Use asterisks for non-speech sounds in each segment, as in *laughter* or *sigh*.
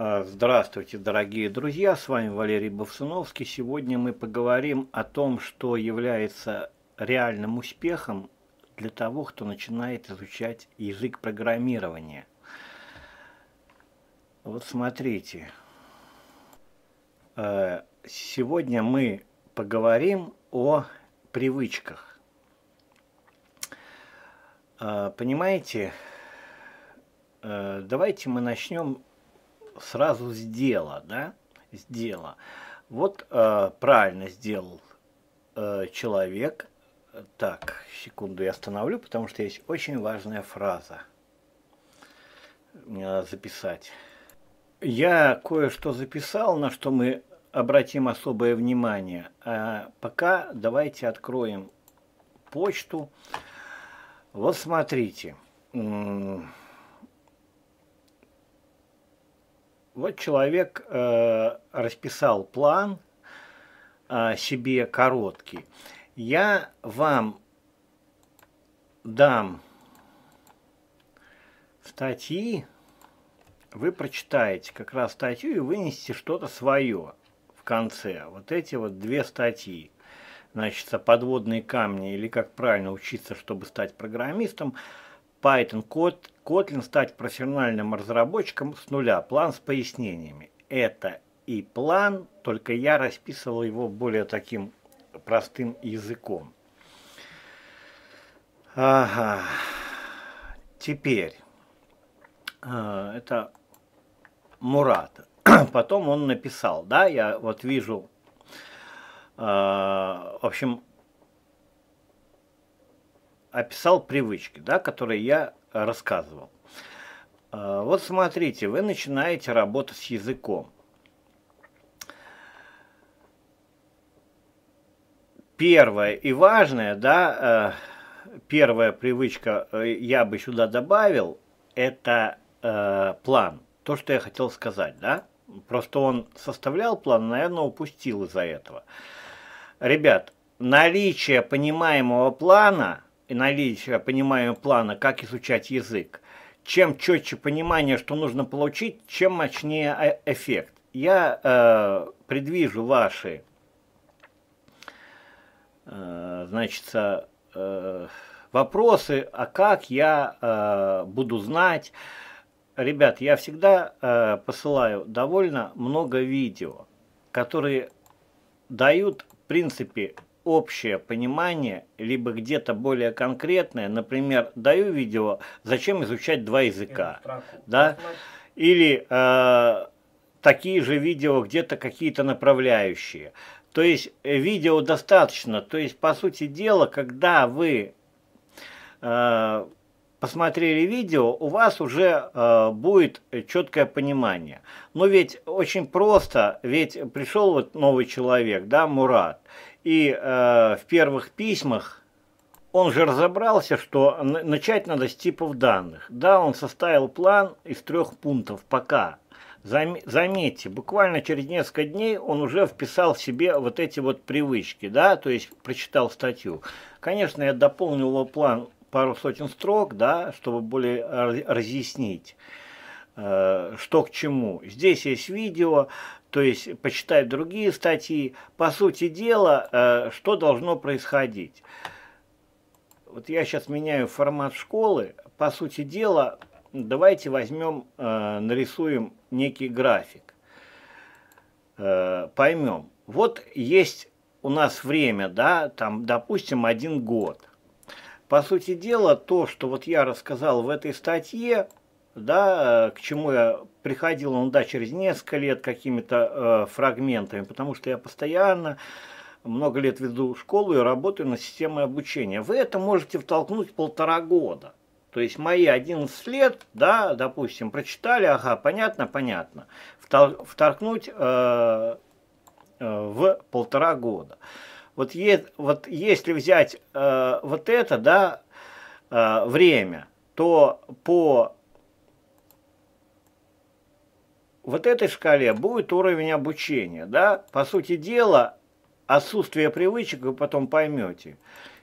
А, здравствуйте, дорогие друзья, с вами Валерий Бовсуновский. Сегодня мы поговорим о том, что является реальным успехом для того, кто начинает изучать язык программирования. Вот смотрите, а, сегодня мы поговорим о привычках. А, понимаете, давайте мы начнем сразу с да, с Вот э, правильно сделал э, человек. Так, секунду я остановлю, потому что есть очень важная фраза. Мне э, надо записать. Я кое-что записал, на что мы обратим особое внимание. А пока давайте откроем почту. Вот смотрите. Смотрите Вот человек э, расписал план э, себе короткий. Я вам дам статьи, вы прочитаете как раз статью и вынесете что-то свое в конце. Вот эти вот две статьи. Значит, подводные камни или как правильно учиться, чтобы стать программистом – Python код Kotlin стать профессиональным разработчиком с нуля. План с пояснениями. Это и план, только я расписывал его более таким простым языком. Ага. Теперь э, это Мурат. *clears throat* Потом он написал, да, я вот вижу, э, в общем, описал привычки, да, которые я рассказывал. А, вот смотрите, вы начинаете работать с языком. Первое и важное, да, э, первая привычка, э, я бы сюда добавил, это э, план. То, что я хотел сказать, да. Просто он составлял план, наверное, упустил из-за этого. Ребят, наличие понимаемого плана – и наличие понимания плана, как изучать язык. Чем четче понимание, что нужно получить, чем мощнее э, эффект. Я э, предвижу ваши, э, значит, э, вопросы, а как я э, буду знать. Ребят, я всегда э, посылаю довольно много видео, которые дают, в принципе, общее понимание, либо где-то более конкретное, например, даю видео, зачем изучать два языка, да, или э, такие же видео, где-то какие-то направляющие. То есть э, видео достаточно, то есть по сути дела, когда вы э, посмотрели видео, у вас уже э, будет четкое понимание. Но ведь очень просто, ведь пришел вот новый человек, да, Мурат, и э, в первых письмах он же разобрался, что начать надо с типов данных. Да, он составил план из трех пунктов пока. Заметьте, буквально через несколько дней он уже вписал в себе вот эти вот привычки, да, то есть прочитал статью. Конечно, я дополнил его план пару сотен строк, да, чтобы более разъяснить, э, что к чему. Здесь есть видео, то есть почитать другие статьи. По сути дела, э, что должно происходить? Вот я сейчас меняю формат школы. По сути дела, давайте возьмем, э, нарисуем некий график. Э, поймем. Вот есть у нас время, да, там, допустим, один год. По сути дела, то, что вот я рассказал в этой статье, да, э, к чему я приходил, ну да, через несколько лет какими-то э, фрагментами, потому что я постоянно много лет веду школу и работаю на системе обучения. Вы это можете втолкнуть полтора года. То есть мои 11 лет, да, допустим, прочитали, ага, понятно, понятно, вторгнуть э, э, в полтора года. Вот, е, вот если взять э, вот это, да, э, время, то по вот этой шкале будет уровень обучения, да? По сути дела, отсутствие привычек вы потом поймете.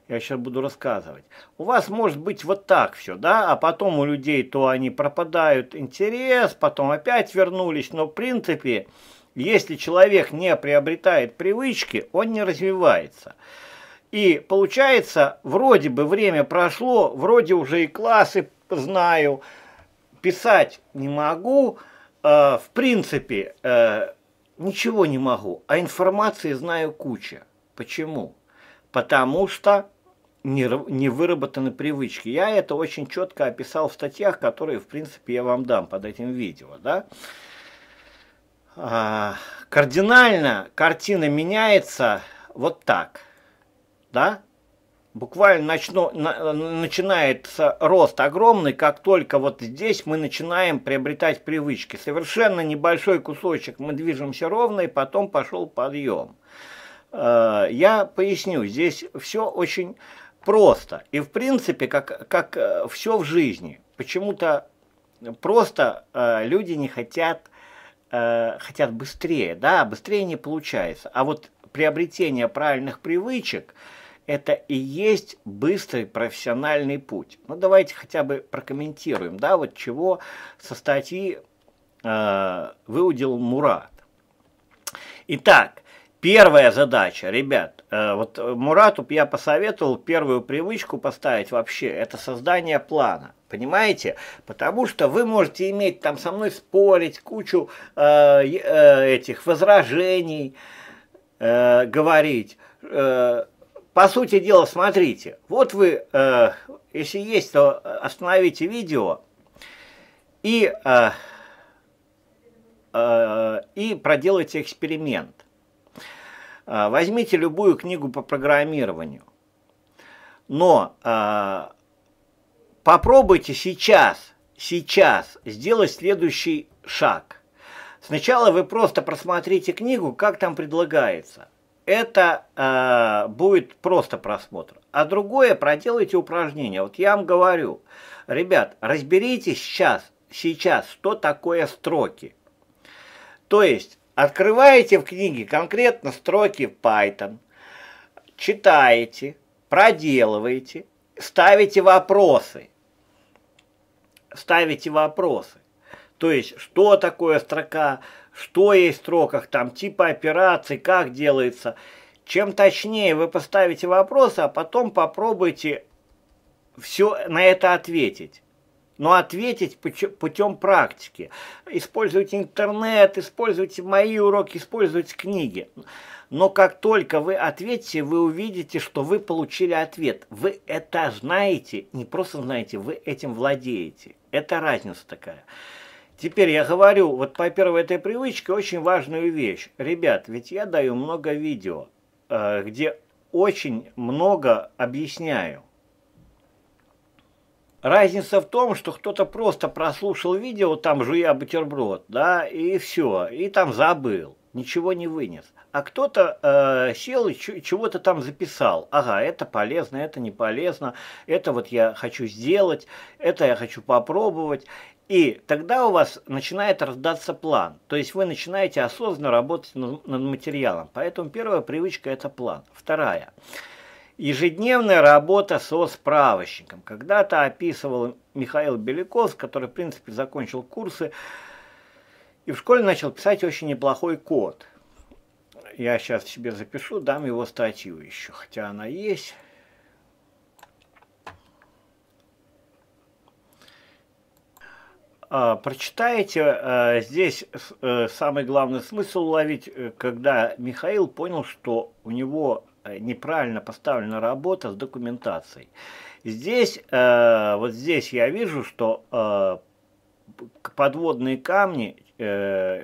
Я сейчас буду рассказывать. У вас может быть вот так все, да, а потом у людей то они пропадают интерес, потом опять вернулись, но в принципе, если человек не приобретает привычки, он не развивается. И получается, вроде бы время прошло, вроде уже и классы знаю, писать не могу – а, в принципе, э, ничего не могу, а информации знаю куча. Почему? Потому что не, выработаны привычки. Я это очень четко описал в статьях, которые, в принципе, я вам дам под этим видео. Да? А, кардинально картина меняется вот так. Да? буквально начну, на, начинается рост огромный, как только вот здесь мы начинаем приобретать привычки. Совершенно небольшой кусочек мы движемся ровно, и потом пошел подъем. Э, я поясню, здесь все очень просто. И в принципе, как, как э, все в жизни, почему-то просто э, люди не хотят, хотят быстрее, да, быстрее не получается. А вот приобретение правильных привычек – это и есть быстрый профессиональный путь. Ну, давайте хотя бы прокомментируем, да, вот чего со статьи э, выудил Мурат. Итак, первая задача, ребят, э, вот Мурату я посоветовал первую привычку поставить вообще, это создание плана. Понимаете? Потому что вы можете иметь там со мной спорить, кучу э, э, этих возражений, э, говорить, э, по сути дела, смотрите, вот вы, э, если есть, то остановите видео и, э, э, и проделайте эксперимент. Э, возьмите любую книгу по программированию, но э, попробуйте сейчас, сейчас сделать следующий шаг. Сначала вы просто просмотрите книгу, как там предлагается – это э, будет просто просмотр. А другое проделайте упражнение. Вот я вам говорю, ребят, разберитесь сейчас, сейчас, что такое строки. То есть, открываете в книге конкретно строки Python, читаете, проделываете, ставите вопросы. Ставите вопросы. То есть, что такое строка, что есть в строках, там типа операций, как делается. Чем точнее вы поставите вопросы, а потом попробуйте все на это ответить. Но ответить путем практики. Используйте интернет, используйте мои уроки, используйте книги. Но как только вы ответите, вы увидите, что вы получили ответ. Вы это знаете, не просто знаете, вы этим владеете. Это разница такая. Теперь я говорю, вот по первой этой привычке очень важную вещь. Ребят, ведь я даю много видео, э, где очень много объясняю. Разница в том, что кто-то просто прослушал видео, там жуя бутерброд, да, и все, и там забыл, ничего не вынес. А кто-то э, сел и чего-то там записал. Ага, это полезно, это не полезно, это вот я хочу сделать, это я хочу попробовать. И тогда у вас начинает раздаться план. То есть вы начинаете осознанно работать над материалом. Поэтому первая привычка – это план. Вторая – ежедневная работа со справочником. Когда-то описывал Михаил Беляков, который, в принципе, закончил курсы, и в школе начал писать очень неплохой код. Я сейчас себе запишу, дам его статью еще, хотя она есть. Э, прочитаете, э, здесь э, самый главный смысл ловить, когда Михаил понял, что у него неправильно поставлена работа с документацией. Здесь, вот здесь я вижу, что подводные камни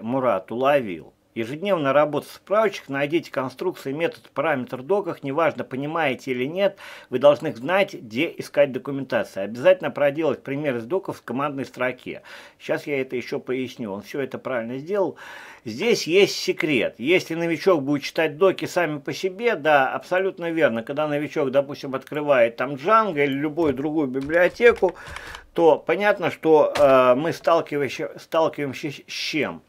Мурат уловил. Ежедневная работа справочек, найдите конструкции, метод, параметр в доках, неважно, понимаете или нет, вы должны знать, где искать документацию. Обязательно проделать пример из доков в командной строке. Сейчас я это еще поясню, он все это правильно сделал. Здесь есть секрет. Если новичок будет читать доки сами по себе, да, абсолютно верно. Когда новичок, допустим, открывает там Django или любую другую библиотеку, то понятно, что э, мы сталкиваемся, сталкиваемся с чем?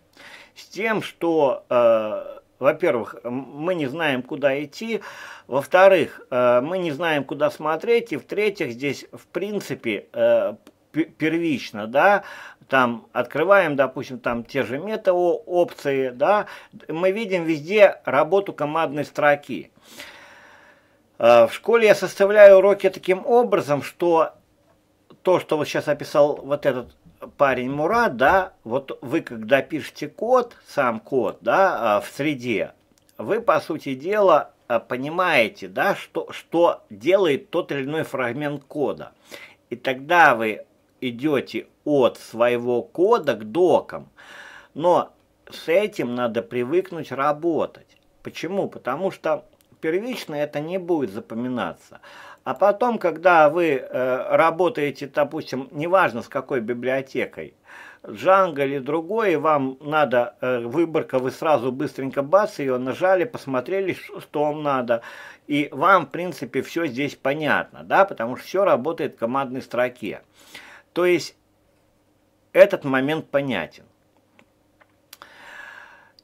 с тем, что, э, во-первых, мы не знаем, куда идти, во-вторых, э, мы не знаем, куда смотреть, и в-третьих, здесь, в принципе, э, первично, да, там открываем, допустим, там те же мета-опции, да, мы видим везде работу командной строки. Э, в школе я составляю уроки таким образом, что то, что вот сейчас описал вот этот парень Мурат, да, вот вы когда пишете код, сам код, да, а, в среде, вы, по сути дела, а, понимаете, да, что, что делает тот или иной фрагмент кода. И тогда вы идете от своего кода к докам. Но с этим надо привыкнуть работать. Почему? Потому что первично это не будет запоминаться. А потом, когда вы э, работаете, допустим, неважно с какой библиотекой, Django или другой, вам надо э, выборка, вы сразу быстренько бац, ее нажали, посмотрели, что вам надо. И вам, в принципе, все здесь понятно, да, потому что все работает в командной строке. То есть этот момент понятен.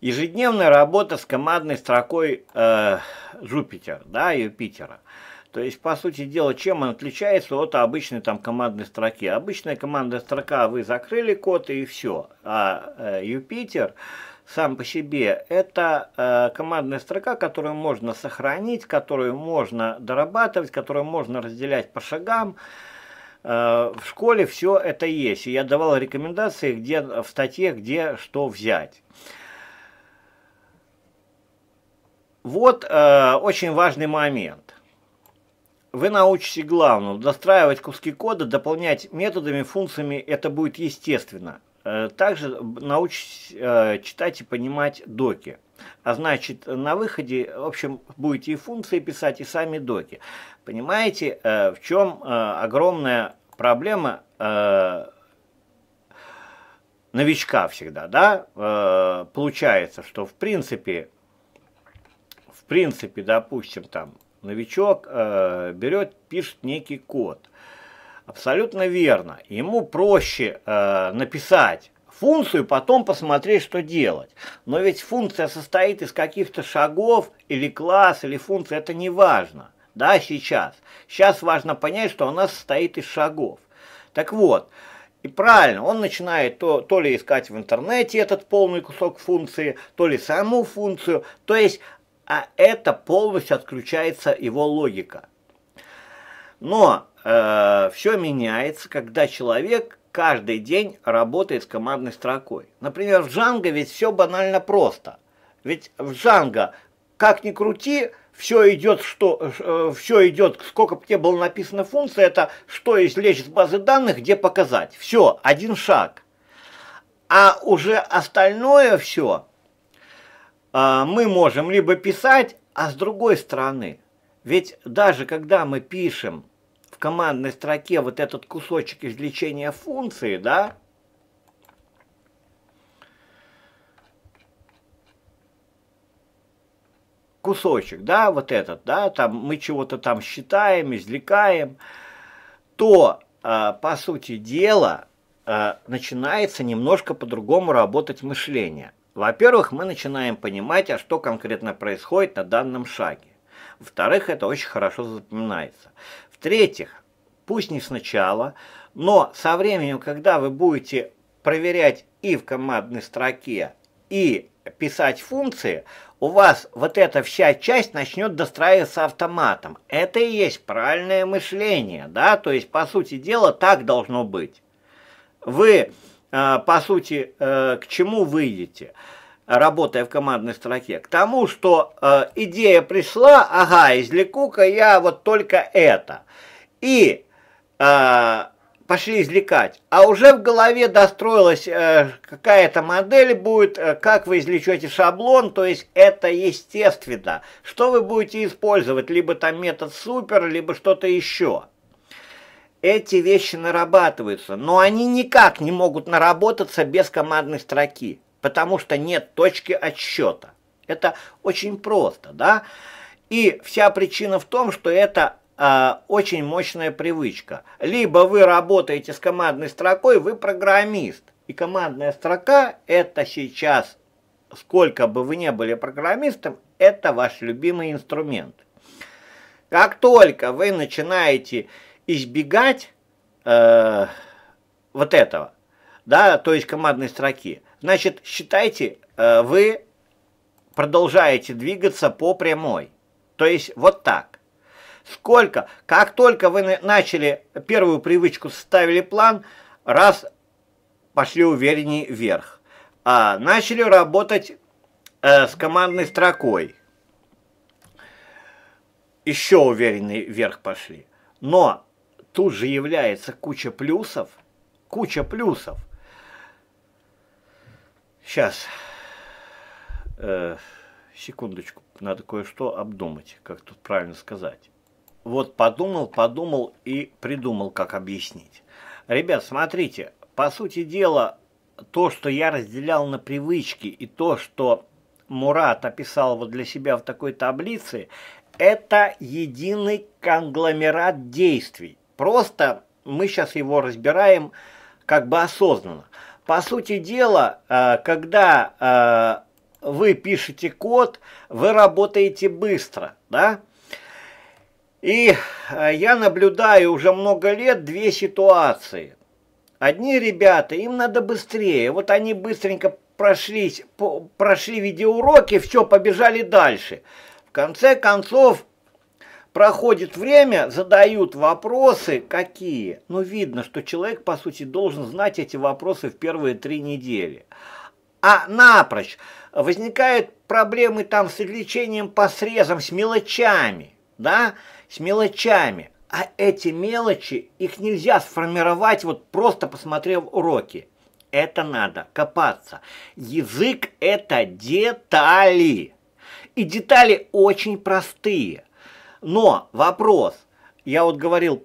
Ежедневная работа с командной строкой э, Jupyter, да, Юпитера. То есть, по сути дела, чем он отличается от обычной там командной строки? Обычная командная строка, вы закрыли код и все. А э, Юпитер сам по себе это э, командная строка, которую можно сохранить, которую можно дорабатывать, которую можно разделять по шагам. Э, в школе все это есть. И я давал рекомендации где, в статье, где что взять. Вот э, очень важный момент вы научитесь главному. Достраивать куски кода, дополнять методами, функциями, это будет естественно. Э, также научитесь э, читать и понимать доки. А значит, на выходе, в общем, будете и функции писать, и сами доки. Понимаете, э, в чем огромная проблема новичка всегда, да? Получается, что в принципе, в принципе, допустим, там, новичок э, берет, пишет некий код. Абсолютно верно. Ему проще э, написать функцию, потом посмотреть, что делать. Но ведь функция состоит из каких-то шагов, или класс, или функция, это не важно. Да, сейчас. Сейчас важно понять, что она состоит из шагов. Так вот, и правильно, он начинает то, то ли искать в интернете этот полный кусок функции, то ли саму функцию. То есть а это полностью отключается его логика. Но э, все меняется, когда человек каждый день работает с командной строкой. Например, в Django ведь все банально просто. Ведь в Django, как ни крути, все идет, что, э, все идет, сколько бы тебе было написано функция, это что извлечь из базы данных, где показать. Все, один шаг. А уже остальное все а, мы можем либо писать, а с другой стороны, ведь даже когда мы пишем в командной строке вот этот кусочек извлечения функции, да, кусочек, да, вот этот, да, там мы чего-то там считаем, извлекаем, то, а, по сути дела, а, начинается немножко по-другому работать мышление. Во-первых, мы начинаем понимать, а что конкретно происходит на данном шаге. Во-вторых, это очень хорошо запоминается. В-третьих, пусть не сначала, но со временем, когда вы будете проверять и в командной строке, и писать функции, у вас вот эта вся часть начнет достраиваться автоматом. Это и есть правильное мышление, да, то есть, по сути дела, так должно быть. Вы Э, по сути, э, к чему вы идете, работая в командной строке? К тому, что э, идея пришла, ага, извлеку-ка я вот только это. И пошли извлекать. А уже в голове достроилась какая-то модель будет, как вы извлечете шаблон, то есть это естественно. Что вы будете использовать, либо там метод супер, либо что-то еще эти вещи нарабатываются, но они никак не могут наработаться без командной строки, потому что нет точки отсчета. Это очень просто, да? И вся причина в том, что это э, очень мощная привычка. Либо вы работаете с командной строкой, вы программист. И командная строка – это сейчас, сколько бы вы ни были программистом, это ваш любимый инструмент. Как только вы начинаете избегать э, вот этого, да, то есть командной строки, значит, считайте, э, вы продолжаете двигаться по прямой. То есть вот так. Сколько? Как только вы начали первую привычку, составили план, раз пошли увереннее вверх. А, начали работать э, с командной строкой. Еще увереннее вверх пошли. Но тут же является куча плюсов, куча плюсов. Сейчас, э, секундочку, надо кое-что обдумать, как тут правильно сказать. Вот подумал, подумал и придумал, как объяснить. Ребят, смотрите, по сути дела, то, что я разделял на привычки и то, что Мурат описал вот для себя в такой таблице, это единый конгломерат действий. Просто мы сейчас его разбираем как бы осознанно. По сути дела, э, когда э, вы пишете код, вы работаете быстро, да? И э, я наблюдаю уже много лет две ситуации. Одни ребята, им надо быстрее. Вот они быстренько прошлись, прошли видеоуроки, все, побежали дальше. В конце концов, Проходит время, задают вопросы, какие. Ну, видно, что человек, по сути, должен знать эти вопросы в первые три недели. А напрочь возникают проблемы там с лечением по срезам, с мелочами, да, с мелочами. А эти мелочи, их нельзя сформировать, вот просто посмотрев уроки. Это надо копаться. Язык – это детали. И детали очень простые. Но вопрос, я вот говорил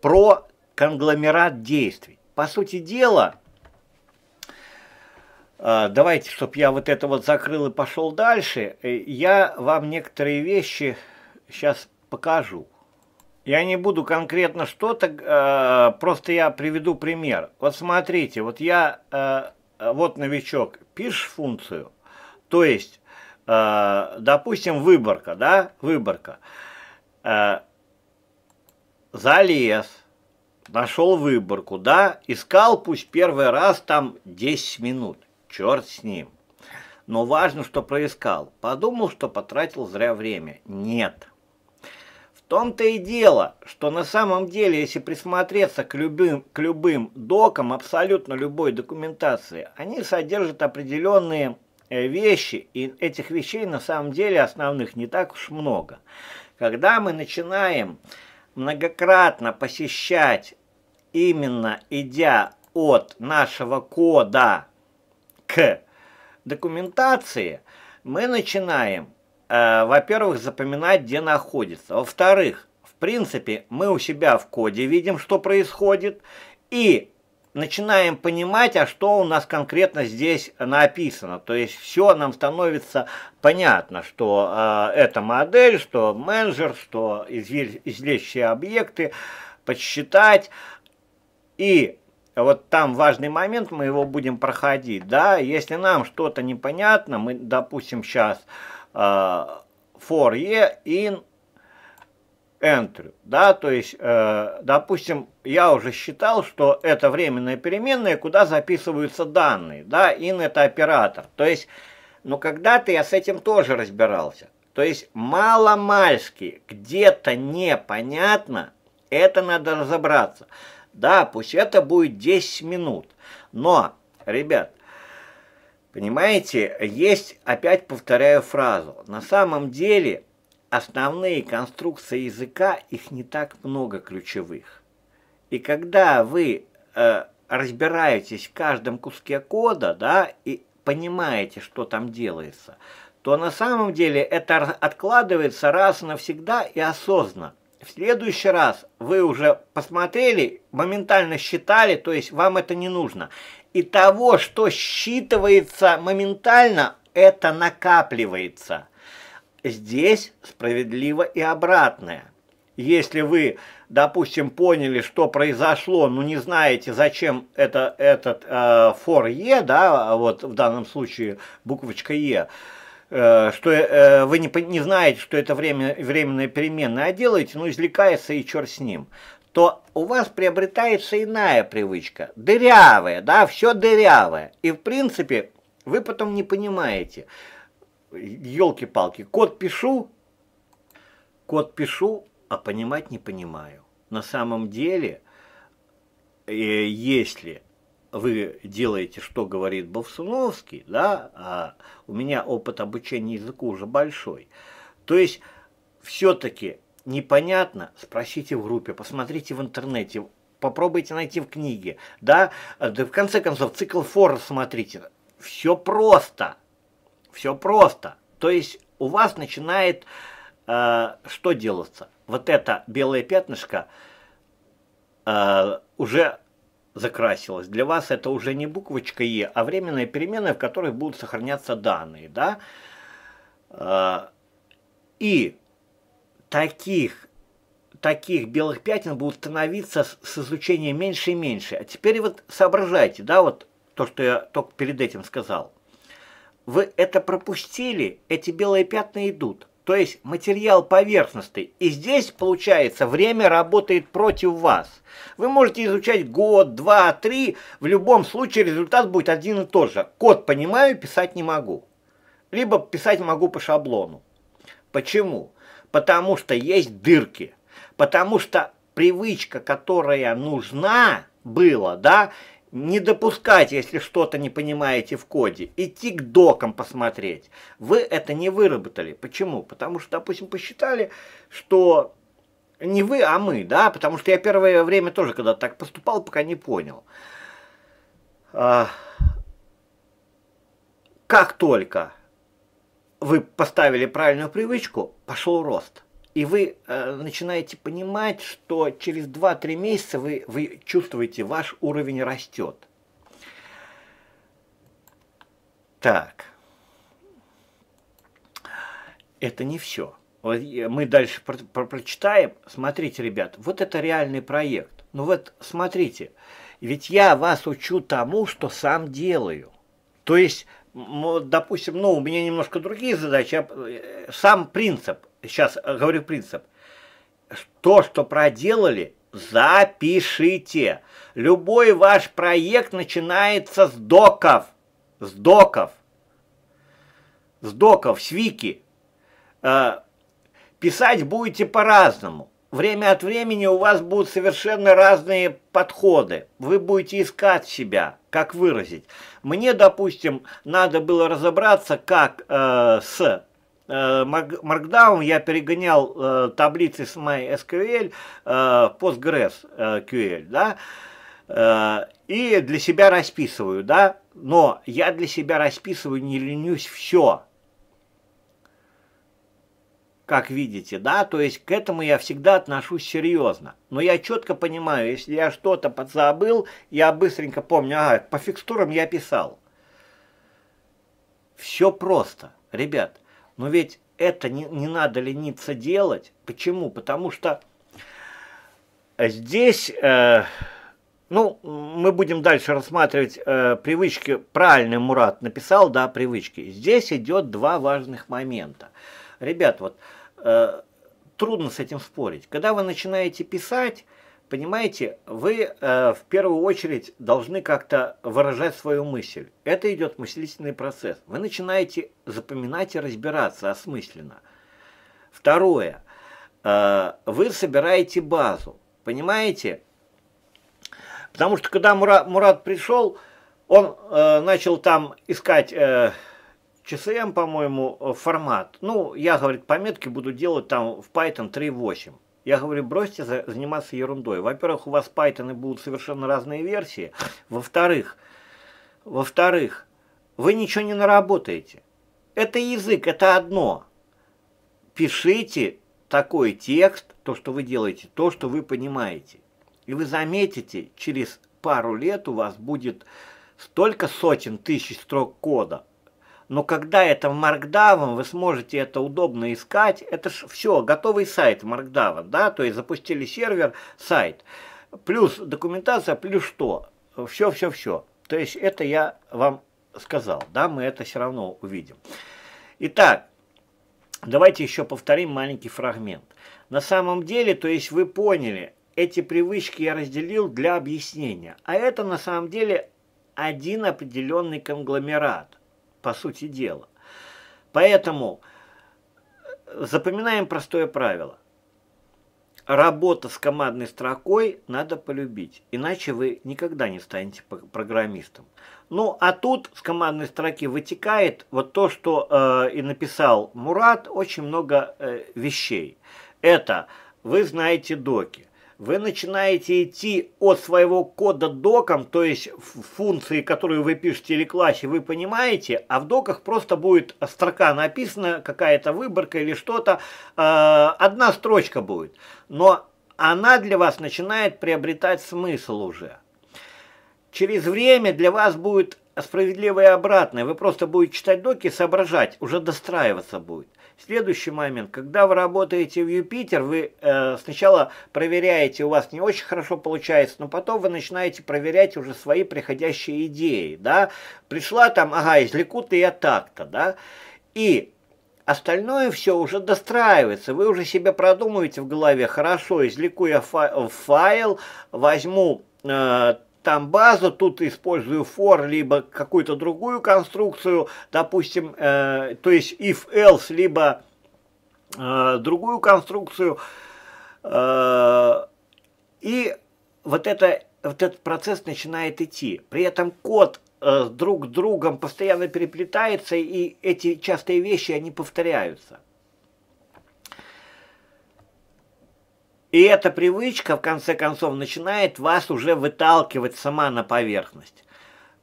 про конгломерат действий. По сути дела, э, давайте, чтобы я вот это вот закрыл и пошел дальше, э, я вам некоторые вещи сейчас покажу. Я не буду конкретно что-то, э, просто я приведу пример. Вот смотрите, вот я, вот новичок, пишешь функцию, то есть Э, допустим, выборка, да, выборка. Э, залез, нашел выборку, да, искал пусть первый раз там 10 минут, черт с ним. Но важно, что проискал. Подумал, что потратил зря время. Нет. В том-то и дело, что на самом деле, если присмотреться к любым, к любым докам, абсолютно любой документации, они содержат определенные Э, вещи, и этих вещей на самом деле основных не так уж много. Когда мы начинаем многократно посещать, именно идя от нашего кода к документации, мы начинаем, э, во-первых, запоминать, где находится. Во-вторых, в принципе, мы у себя в коде видим, что происходит, и начинаем понимать, а что у нас конкретно здесь написано. То есть все нам становится понятно, что э, а, это модель, что менеджер, что извлечь объекты, подсчитать. И вот там важный момент, мы его будем проходить. Да? Если нам что-то непонятно, мы, допустим, сейчас э, а, for e in entry, да, то есть, э, допустим, я уже считал, что это временная переменная, куда записываются данные, да, in это оператор, то есть, ну, когда-то я с этим тоже разбирался, то есть, маломальски, где-то непонятно, это надо разобраться, да, пусть это будет 10 минут, но, ребят, понимаете, есть, опять повторяю фразу, на самом деле, основные конструкции языка, их не так много ключевых. И когда вы э, разбираетесь в каждом куске кода, да, и понимаете, что там делается, то на самом деле это откладывается раз навсегда и осознанно. В следующий раз вы уже посмотрели, моментально считали, то есть вам это не нужно. И того, что считывается моментально, это накапливается – Здесь справедливо и обратное. Если вы, допустим, поняли, что произошло, но ну, не знаете, зачем это, этот э, for да, вот в данном случае буквочка Е, э, что э, вы не, не знаете, что это время, временная переменная, а делаете, ну, извлекается и черт с ним, то у вас приобретается иная привычка, дырявая, да, все дырявое. И, в принципе, вы потом не понимаете – елки-палки, код пишу, код пишу, а понимать не понимаю. На самом деле, э, если вы делаете, что говорит Бовсуновский, да, а у меня опыт обучения языку уже большой, то есть все-таки непонятно, спросите в группе, посмотрите в интернете, попробуйте найти в книге, да, да в конце концов цикл фора смотрите, все просто – все просто. То есть у вас начинает э, что делаться? Вот это белое пятнышко э, уже закрасилось. Для вас это уже не буквочка Е, а временная перемены, в которой будут сохраняться данные. Да? Э, и таких таких белых пятен будут становиться с, с изучением меньше и меньше. А теперь вот соображайте, да, вот то, что я только перед этим сказал – вы это пропустили, эти белые пятна идут. То есть материал поверхностный. И здесь, получается, время работает против вас. Вы можете изучать год, два, три. В любом случае результат будет один и тот же. Код понимаю, писать не могу. Либо писать могу по шаблону. Почему? Потому что есть дырки. Потому что привычка, которая нужна была, да, не допускать, если что-то не понимаете в коде, идти к докам посмотреть. Вы это не выработали. Почему? Потому что, допустим, посчитали, что не вы, а мы, да, потому что я первое время тоже когда так поступал, пока не понял. А, как только вы поставили правильную привычку, пошел рост – и вы э, начинаете понимать, что через 2-3 месяца вы, вы чувствуете, ваш уровень растет. Так. Это не все. Вот мы дальше про про прочитаем. Смотрите, ребят, вот это реальный проект. Ну вот, смотрите, ведь я вас учу тому, что сам делаю. То есть, допустим, ну, у меня немножко другие задачи, а э, сам принцип сейчас э, говорю принцип. То, что проделали, запишите. Любой ваш проект начинается с доков. С доков. С доков, с вики. Э, писать будете по-разному. Время от времени у вас будут совершенно разные подходы. Вы будете искать себя, как выразить. Мне, допустим, надо было разобраться, как э, с Э, Markdown я перегонял э, таблицы с MySQL в э, PostgreSQL, да, и для себя расписываю, да, но я для себя расписываю, не ленюсь все, как видите, да, то есть к этому я всегда отношусь серьезно. Но я четко понимаю, если я что-то подзабыл, я быстренько помню, ага, по фикстурам я писал. Все просто, ребят. Но ведь это не, не надо лениться делать. Почему? Потому что здесь, э, ну, мы будем дальше рассматривать э, привычки. Правильно Мурат написал, да, привычки. Здесь идет два важных момента. Ребят, вот э, трудно с этим спорить. Когда вы начинаете писать, Понимаете, вы э, в первую очередь должны как-то выражать свою мысль. Это идет мыслительный процесс. Вы начинаете запоминать и разбираться осмысленно. Второе. Э, вы собираете базу. Понимаете? Потому что когда Мурат, Мурат пришел, он э, начал там искать э, ЧСМ, по-моему, э, формат. Ну, я, говорит, пометки буду делать там в Python 3.8. Я говорю, бросьте заниматься ерундой. Во-первых, у вас Python будут совершенно разные версии. Во-вторых, во-вторых, вы ничего не наработаете. Это язык, это одно. Пишите такой текст, то, что вы делаете, то, что вы понимаете. И вы заметите, через пару лет у вас будет столько сотен тысяч строк кода, но когда это в Markdown, вы сможете это удобно искать. Это ж все, готовый сайт Markdown, да, то есть запустили сервер, сайт. Плюс документация, плюс что? Все-все-все. То есть это я вам сказал, да, мы это все равно увидим. Итак, давайте еще повторим маленький фрагмент. На самом деле, то есть вы поняли, эти привычки я разделил для объяснения. А это на самом деле один определенный конгломерат по сути дела. Поэтому запоминаем простое правило. Работа с командной строкой надо полюбить, иначе вы никогда не станете программистом. Ну, а тут с командной строки вытекает вот то, что э, и написал Мурат, очень много э, вещей. Это вы знаете доки, вы начинаете идти от своего кода доком, то есть функции, которые вы пишете или классе, вы понимаете, а в доках просто будет строка написана, какая-то выборка или что-то, а, одна строчка будет. Но она для вас начинает приобретать смысл уже. Через время для вас будет справедливое и обратное. Вы просто будете читать доки, соображать, уже достраиваться будет. Следующий момент. Когда вы работаете в Юпитер, вы э, сначала проверяете, у вас не очень хорошо получается, но потом вы начинаете проверять уже свои приходящие идеи, да. Пришла там, ага, извлеку-то я так-то, да. И остальное все уже достраивается. Вы уже себе продумываете в голове, хорошо, извлеку я файл, возьму э, там базу, тут использую for, либо какую-то другую конструкцию, допустим, э, то есть if-else, либо э, другую конструкцию. Э, и вот, это, вот этот процесс начинает идти. При этом код э, друг другом постоянно переплетается, и эти частые вещи, они повторяются. И эта привычка, в конце концов, начинает вас уже выталкивать сама на поверхность.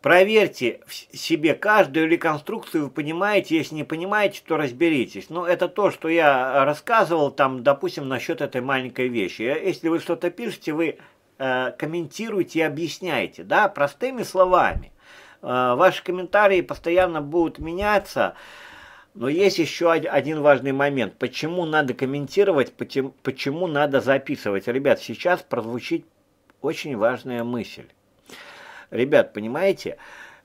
Проверьте в себе каждую реконструкцию, вы понимаете, если не понимаете, то разберитесь. Но это то, что я э, рассказывал там, допустим, насчет этой маленькой вещи. Э, если вы что-то пишете, вы э, комментируете и объясняете, да, простыми словами. Э, ваши комментарии постоянно будут меняться, но есть еще один важный момент. Почему надо комментировать, почему надо записывать? Ребят, сейчас прозвучит очень важная мысль. Ребят, понимаете,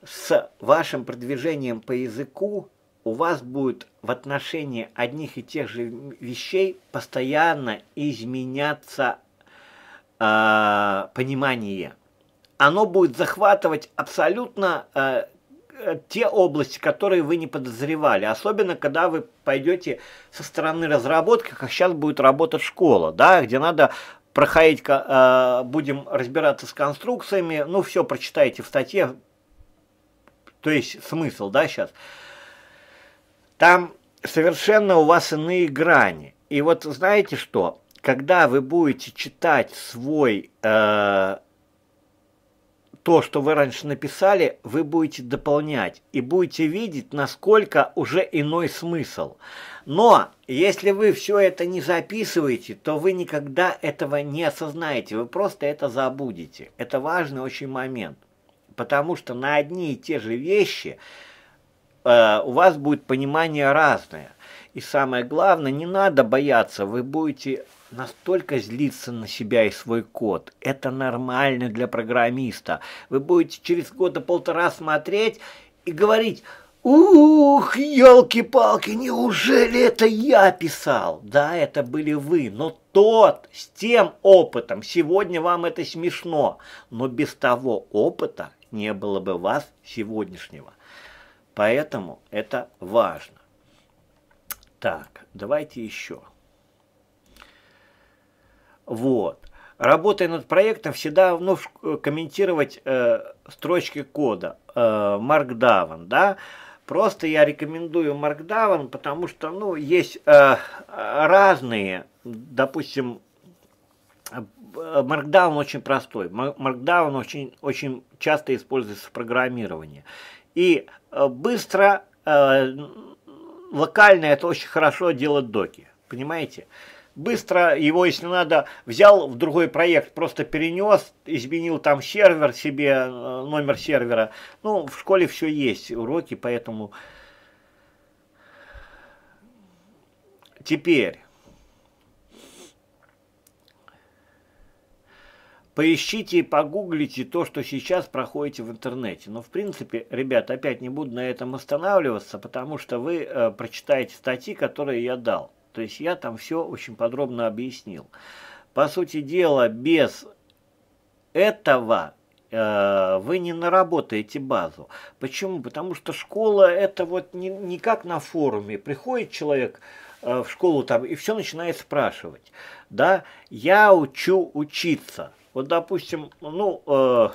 с вашим продвижением по языку у вас будет в отношении одних и тех же вещей постоянно изменяться э, понимание. Оно будет захватывать абсолютно а, Э, те области, которые вы не подозревали. Особенно, когда вы пойдете со стороны разработки, как сейчас будет работать школа, да, где надо проходить, э, будем разбираться с конструкциями, ну, все прочитайте в статье, то есть смысл, да, сейчас. Там совершенно у вас иные грани. И вот знаете что? Когда вы будете читать свой э, то, что вы раньше написали, вы будете дополнять и будете видеть, насколько уже иной смысл. Но если вы все это не записываете, то вы никогда этого не осознаете, вы просто это забудете. Это важный очень момент, потому что на одни и те же вещи э, у вас будет понимание разное – и самое главное, не надо бояться, вы будете настолько злиться на себя и свой код. Это нормально для программиста. Вы будете через года полтора смотреть и говорить, ух, елки-палки, неужели это я писал? Да, это были вы, но тот с тем опытом, сегодня вам это смешно, но без того опыта не было бы вас сегодняшнего. Поэтому это важно. Так, давайте еще. Вот. Работая над проектом, всегда вновь э, комментировать э, строчки кода, э, Markdown, да. Просто я рекомендую Markdown, потому что, ну, есть э, разные, допустим, Markdown очень простой. Markdown очень, очень часто используется в программировании. И э, быстро э, локально это очень хорошо делать доки, понимаете? Быстро его, если надо, взял в другой проект, просто перенес, изменил там сервер себе, э, номер сервера. Ну, в школе все есть, уроки, поэтому... Теперь, Поищите и погуглите то, что сейчас проходите в интернете. Но, в принципе, ребят, опять не буду на этом останавливаться, потому что вы э, прочитаете статьи, которые я дал. То есть я там все очень подробно объяснил. По сути дела, без этого э, вы не наработаете базу. Почему? Потому что школа это вот не, не как на форуме. Приходит человек, э, в школу там и все начинает спрашивать да я учу учиться вот, допустим, ну, э,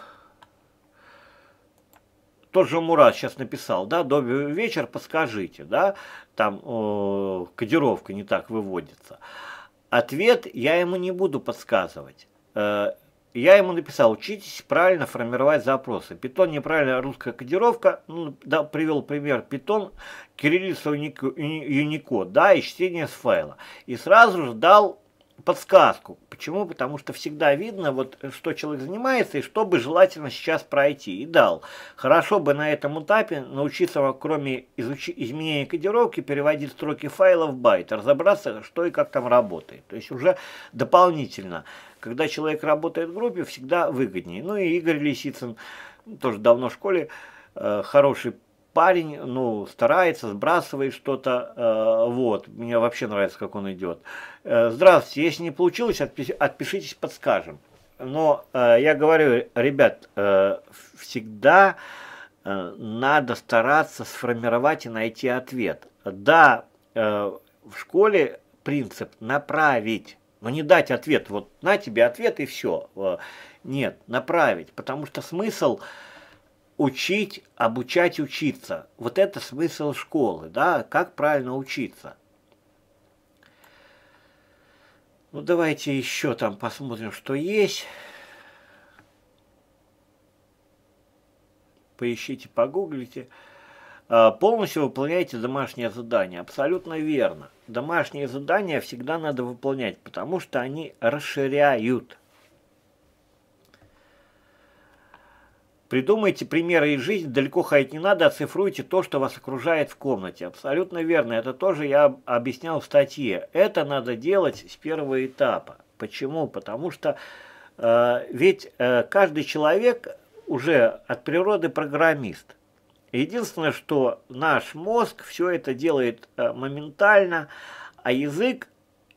тот же Мурат сейчас написал, да, добрый вечер, подскажите, да, там э, кодировка не так выводится. Ответ я ему не буду подсказывать. Э, я ему написал, учитесь правильно формировать запросы. Питон неправильная русская кодировка, ну, да, привел пример Питон, кириллица Unicode, да, и чтение с файла. И сразу же дал подсказку. Почему? Потому что всегда видно, вот, что человек занимается и что бы желательно сейчас пройти. И дал. Хорошо бы на этом этапе научиться, кроме изучи, изменения кодировки, переводить строки файлов в байт, разобраться, что и как там работает. То есть уже дополнительно. Когда человек работает в группе, всегда выгоднее. Ну и Игорь Лисицын, тоже давно в школе, э, хороший парень, ну, старается, сбрасывает что-то, э, вот, мне вообще нравится, как он идет. Э, здравствуйте, если не получилось, отпиш отпишитесь, подскажем. Но э, я говорю, ребят, э, всегда э, надо стараться сформировать и найти ответ. Да, э, в школе принцип направить, но не дать ответ, вот на тебе ответ и все. Э, нет, направить, потому что смысл учить, обучать учиться. Вот это смысл школы, да, как правильно учиться. Ну, давайте еще там посмотрим, что есть. Поищите, погуглите. А, полностью выполняйте домашнее задание. Абсолютно верно. Домашние задания всегда надо выполнять, потому что они расширяют Придумайте примеры из жизни, далеко ходить не надо, оцифруйте то, что вас окружает в комнате. Абсолютно верно, это тоже я объяснял в статье. Это надо делать с первого этапа. Почему? Потому что э, ведь э, каждый человек уже от природы программист. Единственное, что наш мозг все это делает э, моментально, а язык,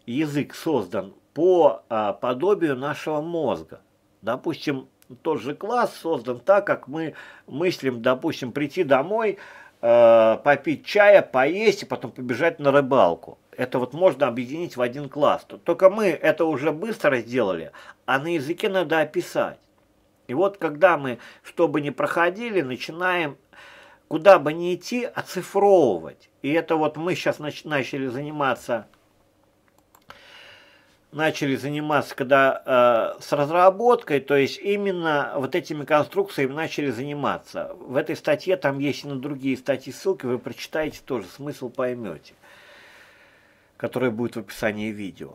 язык создан по э, подобию нашего мозга. Допустим, тот же класс создан так, как мы мыслим, допустим, прийти домой, э, попить чая, поесть и потом побежать на рыбалку. Это вот можно объединить в один класс. Только мы это уже быстро сделали, а на языке надо описать. И вот когда мы, чтобы не проходили, начинаем куда бы ни идти, оцифровывать. И это вот мы сейчас нач начали заниматься начали заниматься когда э, с разработкой, то есть именно вот этими конструкциями начали заниматься. В этой статье там есть и на другие статьи ссылки, вы прочитаете тоже, смысл поймете, который будет в описании видео.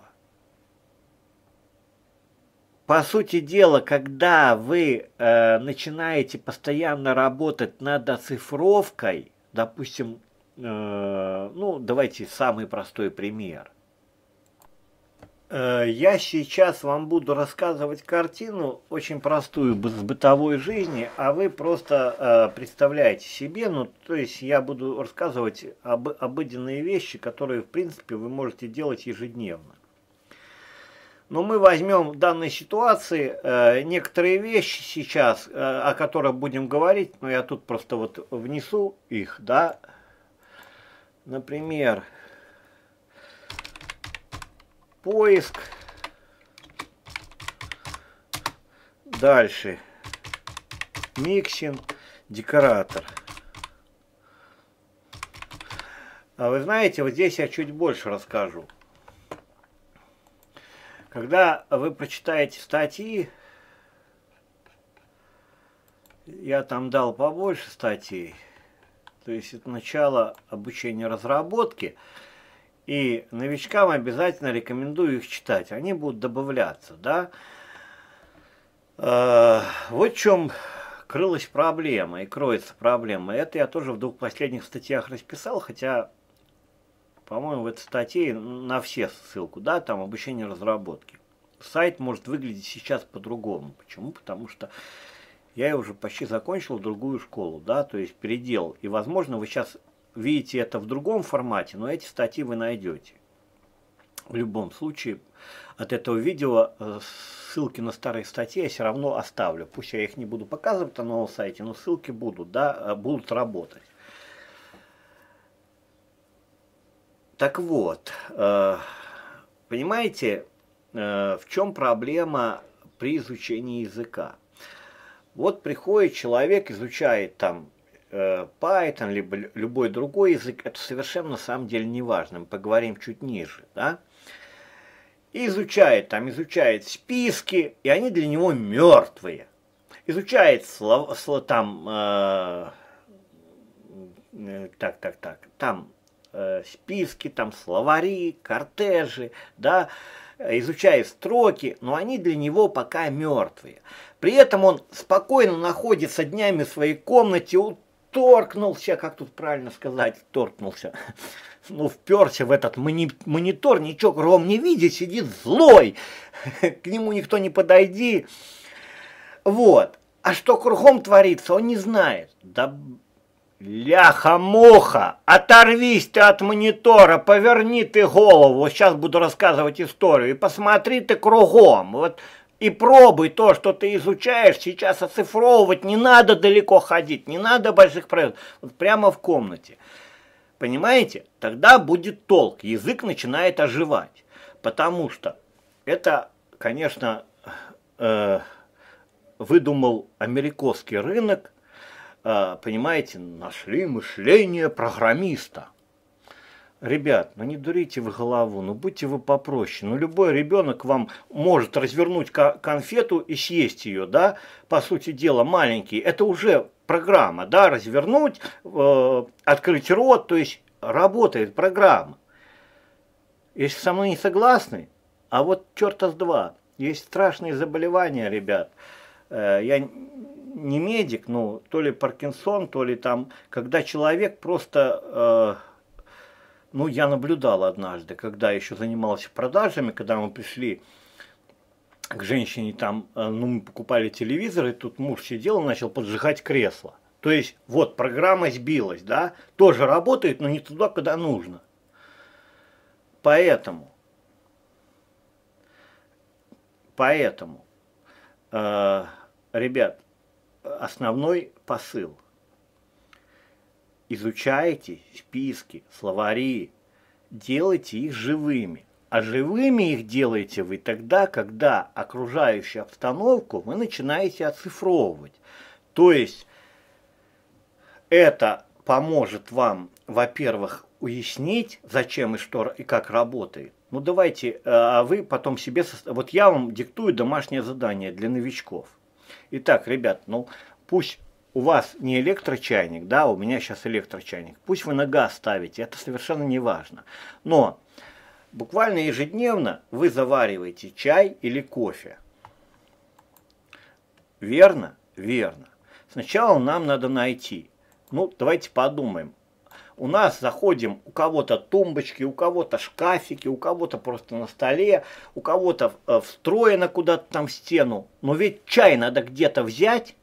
По сути дела, когда вы э, начинаете постоянно работать над оцифровкой, допустим, э, ну давайте самый простой пример. Э, я сейчас вам буду рассказывать картину, очень простую, с бытовой жизни, а вы просто э, представляете себе, ну, то есть я буду рассказывать об, обыденные вещи, которые, в принципе, вы можете делать ежедневно. Но ну, мы возьмем в данной ситуации э, некоторые вещи сейчас, о которых будем говорить, но я тут просто вот внесу их, да. Например, поиск. Дальше. Миксинг, декоратор. А вы знаете, вот здесь я чуть больше расскажу. Когда вы прочитаете статьи, я там дал побольше статей, то есть это начало обучения разработки, и новичкам обязательно рекомендую их читать. Они будут добавляться, да. Э, вот в чем крылась проблема и кроется проблема. Это я тоже в двух последних статьях расписал, хотя, по-моему, в этой статье на все ссылку, да, там обучение разработки. Сайт может выглядеть сейчас по-другому. Почему? Потому что я уже почти закончил другую школу, да, то есть передел. И, возможно, вы сейчас видите это в другом формате, но эти статьи вы найдете. В любом случае, от этого видео э, ссылки на старые статьи я все равно оставлю. Пусть я их не буду показывать на новом сайте, но ссылки будут, да, э, будут работать. Так вот, э, понимаете, в чем проблема при изучении языка? Вот приходит человек, изучает там Python, либо любой другой язык, это совершенно на самом деле не важно, мы поговорим чуть ниже, да? изучает там, изучает списки, и они для него мертвые. Изучает слова, слова там, э, э, так, так, так, там э, списки, там словари, кортежи, да, изучает строки, но они для него пока мертвые. При этом он спокойно находится днями в своей комнате, вторгнулся, как тут правильно сказать, вторгнулся, ну, вперся в этот мони монитор, ничего Ром не видит, сидит злой, *laughs* к нему никто не подойди, вот. А что кругом творится, он не знает. Да Ляха-муха, оторвись ты от монитора, поверни ты голову, сейчас буду рассказывать историю, и посмотри ты кругом. Вот и пробуй то, что ты изучаешь, сейчас оцифровывать. Не надо далеко ходить, не надо больших проектов. Вот прямо в комнате. Понимаете? Тогда будет толк. Язык начинает оживать. Потому что это, конечно, э, выдумал американский рынок. Э, понимаете, нашли мышление программиста ребят, ну не дурите вы голову, ну будьте вы попроще. Ну любой ребенок вам может развернуть конфету и съесть ее, да, по сути дела, маленький. Это уже программа, да, развернуть, э, открыть рот, то есть работает программа. Если со мной не согласны, а вот черта с два. Есть страшные заболевания, ребят. Э, я не медик, ну, то ли Паркинсон, то ли там, когда человек просто... Э, ну, я наблюдал однажды, когда еще занимался продажами, когда мы пришли к женщине там, э, ну, мы покупали телевизор, и тут муж сидел и начал поджигать кресло. То есть, вот, программа сбилась, да, тоже работает, но не туда, куда нужно. Поэтому, поэтому, э, ребят, основной посыл – Изучайте списки, словари, делайте их живыми. А живыми их делаете вы тогда, когда окружающую обстановку вы начинаете оцифровывать. То есть это поможет вам, во-первых, уяснить, зачем и что и как работает. Ну давайте, э, а вы потом себе... Вот я вам диктую домашнее задание для новичков. Итак, ребят, ну пусть у вас не электрочайник, да, у меня сейчас электрочайник, пусть вы на газ ставите, это совершенно не важно. Но буквально ежедневно вы завариваете чай или кофе. Верно? Верно. Сначала нам надо найти. Ну, давайте подумаем. У нас заходим, у кого-то тумбочки, у кого-то шкафики, у кого-то просто на столе, у кого-то э, встроено куда-то там в стену. Но ведь чай надо где-то взять,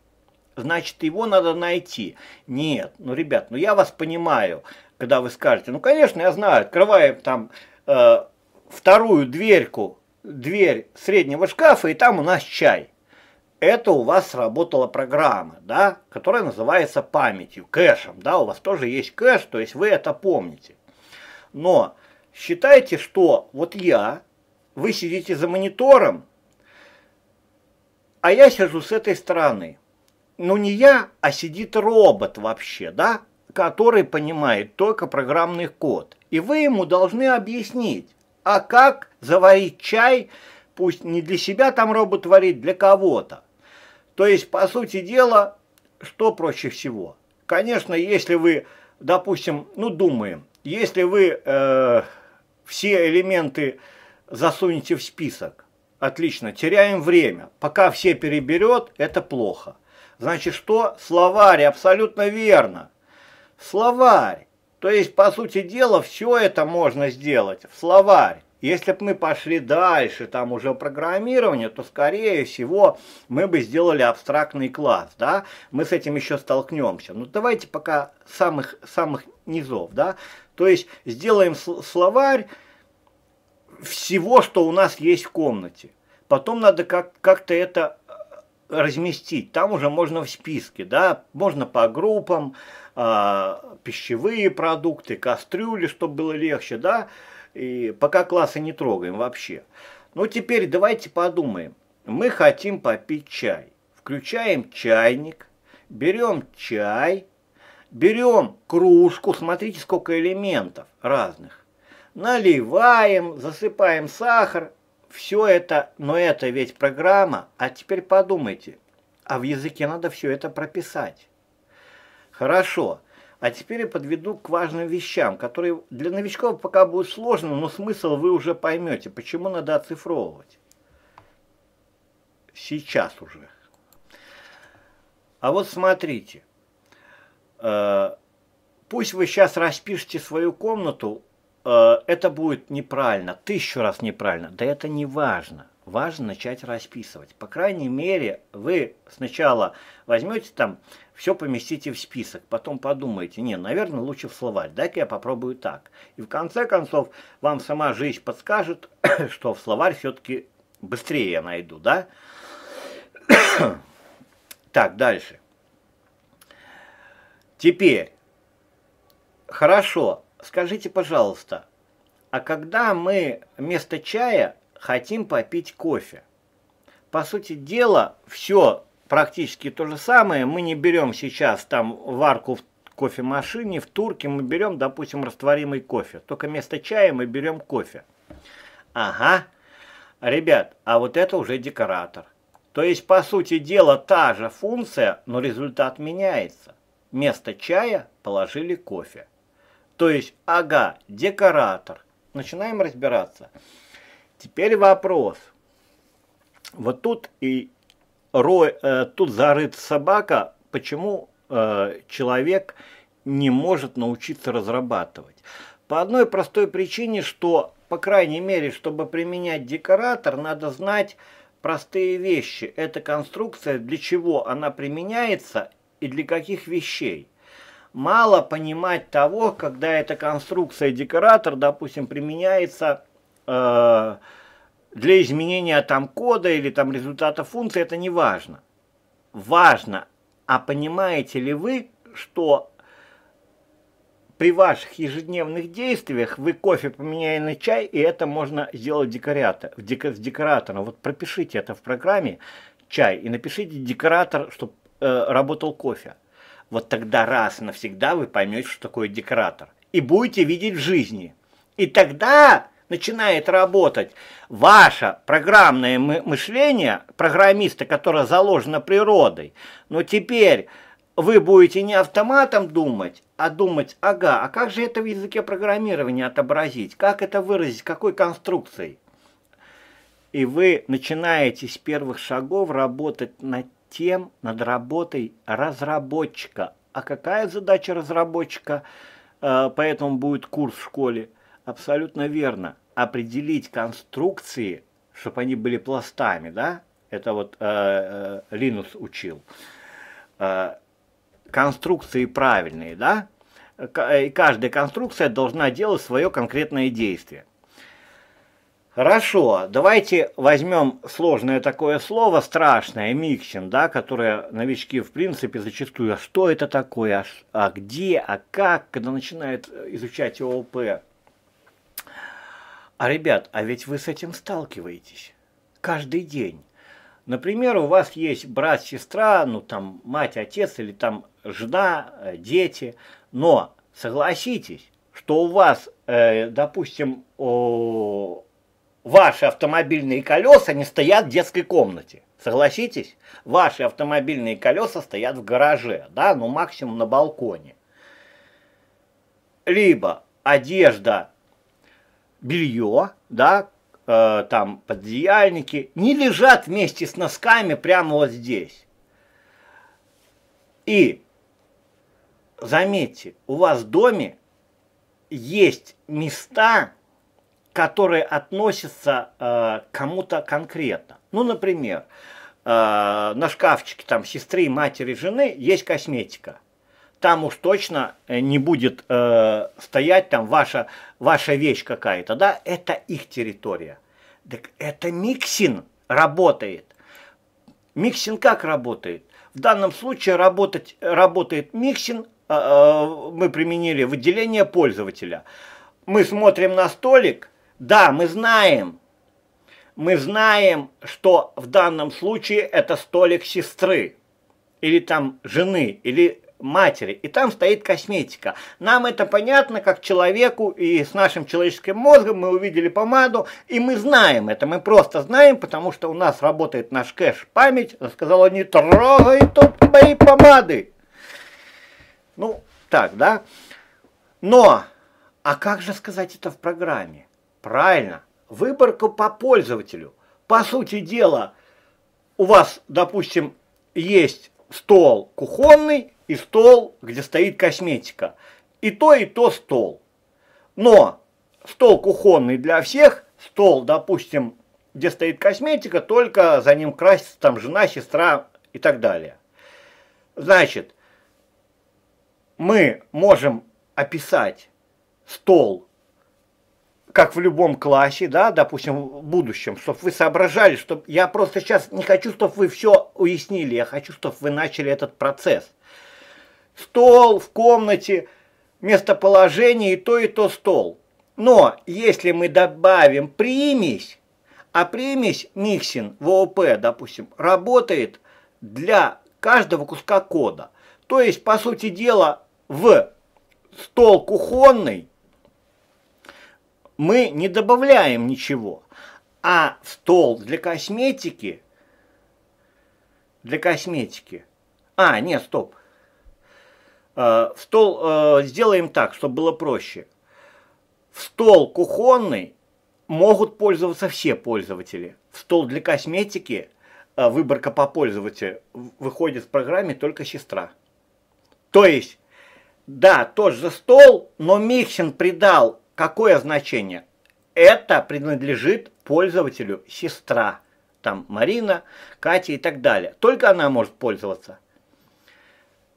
значит, его надо найти. Нет, ну, ребят, ну я вас понимаю, когда вы скажете, ну, конечно, я знаю, открываем там э, вторую дверьку, дверь среднего шкафа, и там у нас чай. Это у вас сработала программа, да, которая называется памятью, кэшем, да, у вас тоже есть кэш, то есть вы это помните. Но считайте, что вот я, вы сидите за монитором, а я сижу с этой стороны – ну не я, а сидит робот вообще, да, который понимает только программный код. И вы ему должны объяснить, а как заварить чай, пусть не для себя там робот варит, для кого-то. То есть, по сути дела, что проще всего? Конечно, если вы, допустим, ну думаем, если вы э, все элементы засунете в список, отлично, теряем время. Пока все переберет, это плохо. Значит, что? Словарь, абсолютно верно. Словарь. То есть, по сути дела, все это можно сделать в словарь. Если бы мы пошли дальше, там уже программирование, то, скорее всего, мы бы сделали абстрактный класс, да? Мы с этим еще столкнемся. Но ну, давайте пока самых, самых низов, да? То есть, сделаем словарь всего, что у нас есть в комнате. Потом надо как-то это разместить. Там уже можно в списке, да, можно по группам, э, пищевые продукты, кастрюли, чтобы было легче, да, и пока классы не трогаем вообще. Ну, теперь давайте подумаем. Мы хотим попить чай. Включаем чайник, берем чай, берем кружку, смотрите, сколько элементов разных. Наливаем, засыпаем сахар, все это, но это ведь программа, а теперь подумайте, а в языке надо все это прописать. Хорошо, а теперь я подведу к важным вещам, которые для новичков пока будут сложны, но смысл вы уже поймете, почему надо оцифровывать. Сейчас уже. А вот смотрите, э, пусть вы сейчас распишете свою комнату Э, это будет неправильно, тысячу раз неправильно, да это не важно. Важно начать расписывать. По крайней мере, вы сначала возьмете там, все поместите в список, потом подумайте, не, наверное, лучше в словарь, дай-ка я попробую так. И в конце концов, вам сама жизнь подскажет, *coughs* что в словарь все-таки быстрее я найду, да? *coughs* так, дальше. Теперь, хорошо, Скажите, пожалуйста, а когда мы вместо чая хотим попить кофе? По сути дела, все практически то же самое. Мы не берем сейчас там варку в кофемашине, в турке мы берем, допустим, растворимый кофе. Только вместо чая мы берем кофе. Ага, ребят, а вот это уже декоратор. То есть, по сути дела, та же функция, но результат меняется. Вместо чая положили кофе. То есть, ага, декоратор. Начинаем разбираться. Теперь вопрос. Вот тут и рой, э, тут зарыт собака, почему э, человек не может научиться разрабатывать? По одной простой причине, что, по крайней мере, чтобы применять декоратор, надо знать простые вещи. Это конструкция, для чего она применяется и для каких вещей мало понимать того, когда эта конструкция декоратор, допустим, применяется э, для изменения там кода или там результата функции, это не важно. Важно, а понимаете ли вы, что при ваших ежедневных действиях вы кофе поменяли на чай, и это можно сделать декорятор, дек, с декоратором. Вот пропишите это в программе чай и напишите декоратор, чтобы э, работал кофе. Вот тогда раз навсегда вы поймете, что такое декоратор. И будете видеть в жизни. И тогда начинает работать ваше программное мышление, программиста, которое заложено природой. Но теперь вы будете не автоматом думать, а думать, ага, а как же это в языке программирования отобразить, как это выразить, какой конструкцией? И вы начинаете с первых шагов работать над тем, над работой разработчика. А какая задача разработчика? Э, поэтому будет курс в школе. Абсолютно верно. Определить конструкции, чтобы они были пластами, да? Это вот э, э, Линус учил. конструкции правильные, да? И каждая конструкция должна делать свое конкретное действие. Хорошо, давайте возьмем сложное такое слово, страшное, миксин, да, которое новички, в принципе, зачастую, а что это такое, а, а где, а как, когда начинают э, изучать ООП. А, ребят, а ведь вы с этим сталкиваетесь каждый день. Например, у вас есть брат, сестра, ну там мать, отец или там жена, э, дети, но согласитесь, что у вас, э, допустим, о ваши автомобильные колеса не стоят в детской комнате. Согласитесь? Ваши автомобильные колеса стоят в гараже, да, ну максимум на балконе. Либо одежда, белье, да, э, там поддеяльники, не лежат вместе с носками прямо вот здесь. И заметьте, у вас в доме есть места, которые относятся э, кому-то конкретно. Ну, например, э, на шкафчике там сестры, матери, жены есть косметика. Там уж точно э, не будет э, стоять там ваша, ваша вещь какая-то, да? Это их территория. Так это миксин работает. Миксин как работает? В данном случае работать, работает миксин, э, э мы применили выделение пользователя. Мы смотрим на столик, да, мы знаем, мы знаем, что в данном случае это столик сестры, или там жены, или матери, и там стоит косметика. Нам это понятно как человеку, и с нашим человеческим мозгом мы увидели помаду, и мы знаем это, мы просто знаем, потому что у нас работает наш кэш память, сказала, не трогай тут мои помады. Ну, так, да? Но, а как же сказать это в программе? Правильно. Выборка по пользователю. По сути дела, у вас, допустим, есть стол кухонный и стол, где стоит косметика. И то, и то стол. Но стол кухонный для всех, стол, допустим, где стоит косметика, только за ним красится там жена, сестра и так далее. Значит, мы можем описать стол как в любом классе, да, допустим, в будущем, чтобы вы соображали, чтобы я просто сейчас не хочу, чтобы вы все уяснили, я хочу, чтобы вы начали этот процесс. Стол в комнате, местоположение и то, и то стол. Но если мы добавим примесь, а примесь миксин ВОП, допустим, работает для каждого куска кода. То есть, по сути дела, в стол кухонный мы не добавляем ничего. А стол для косметики, для косметики, а, нет, стоп, э, в стол э, сделаем так, чтобы было проще. В стол кухонный могут пользоваться все пользователи. В стол для косметики э, выборка по пользователю выходит в программе только сестра. То есть, да, тот же стол, но Миксин придал Какое значение? Это принадлежит пользователю сестра. Там Марина, Катя и так далее. Только она может пользоваться.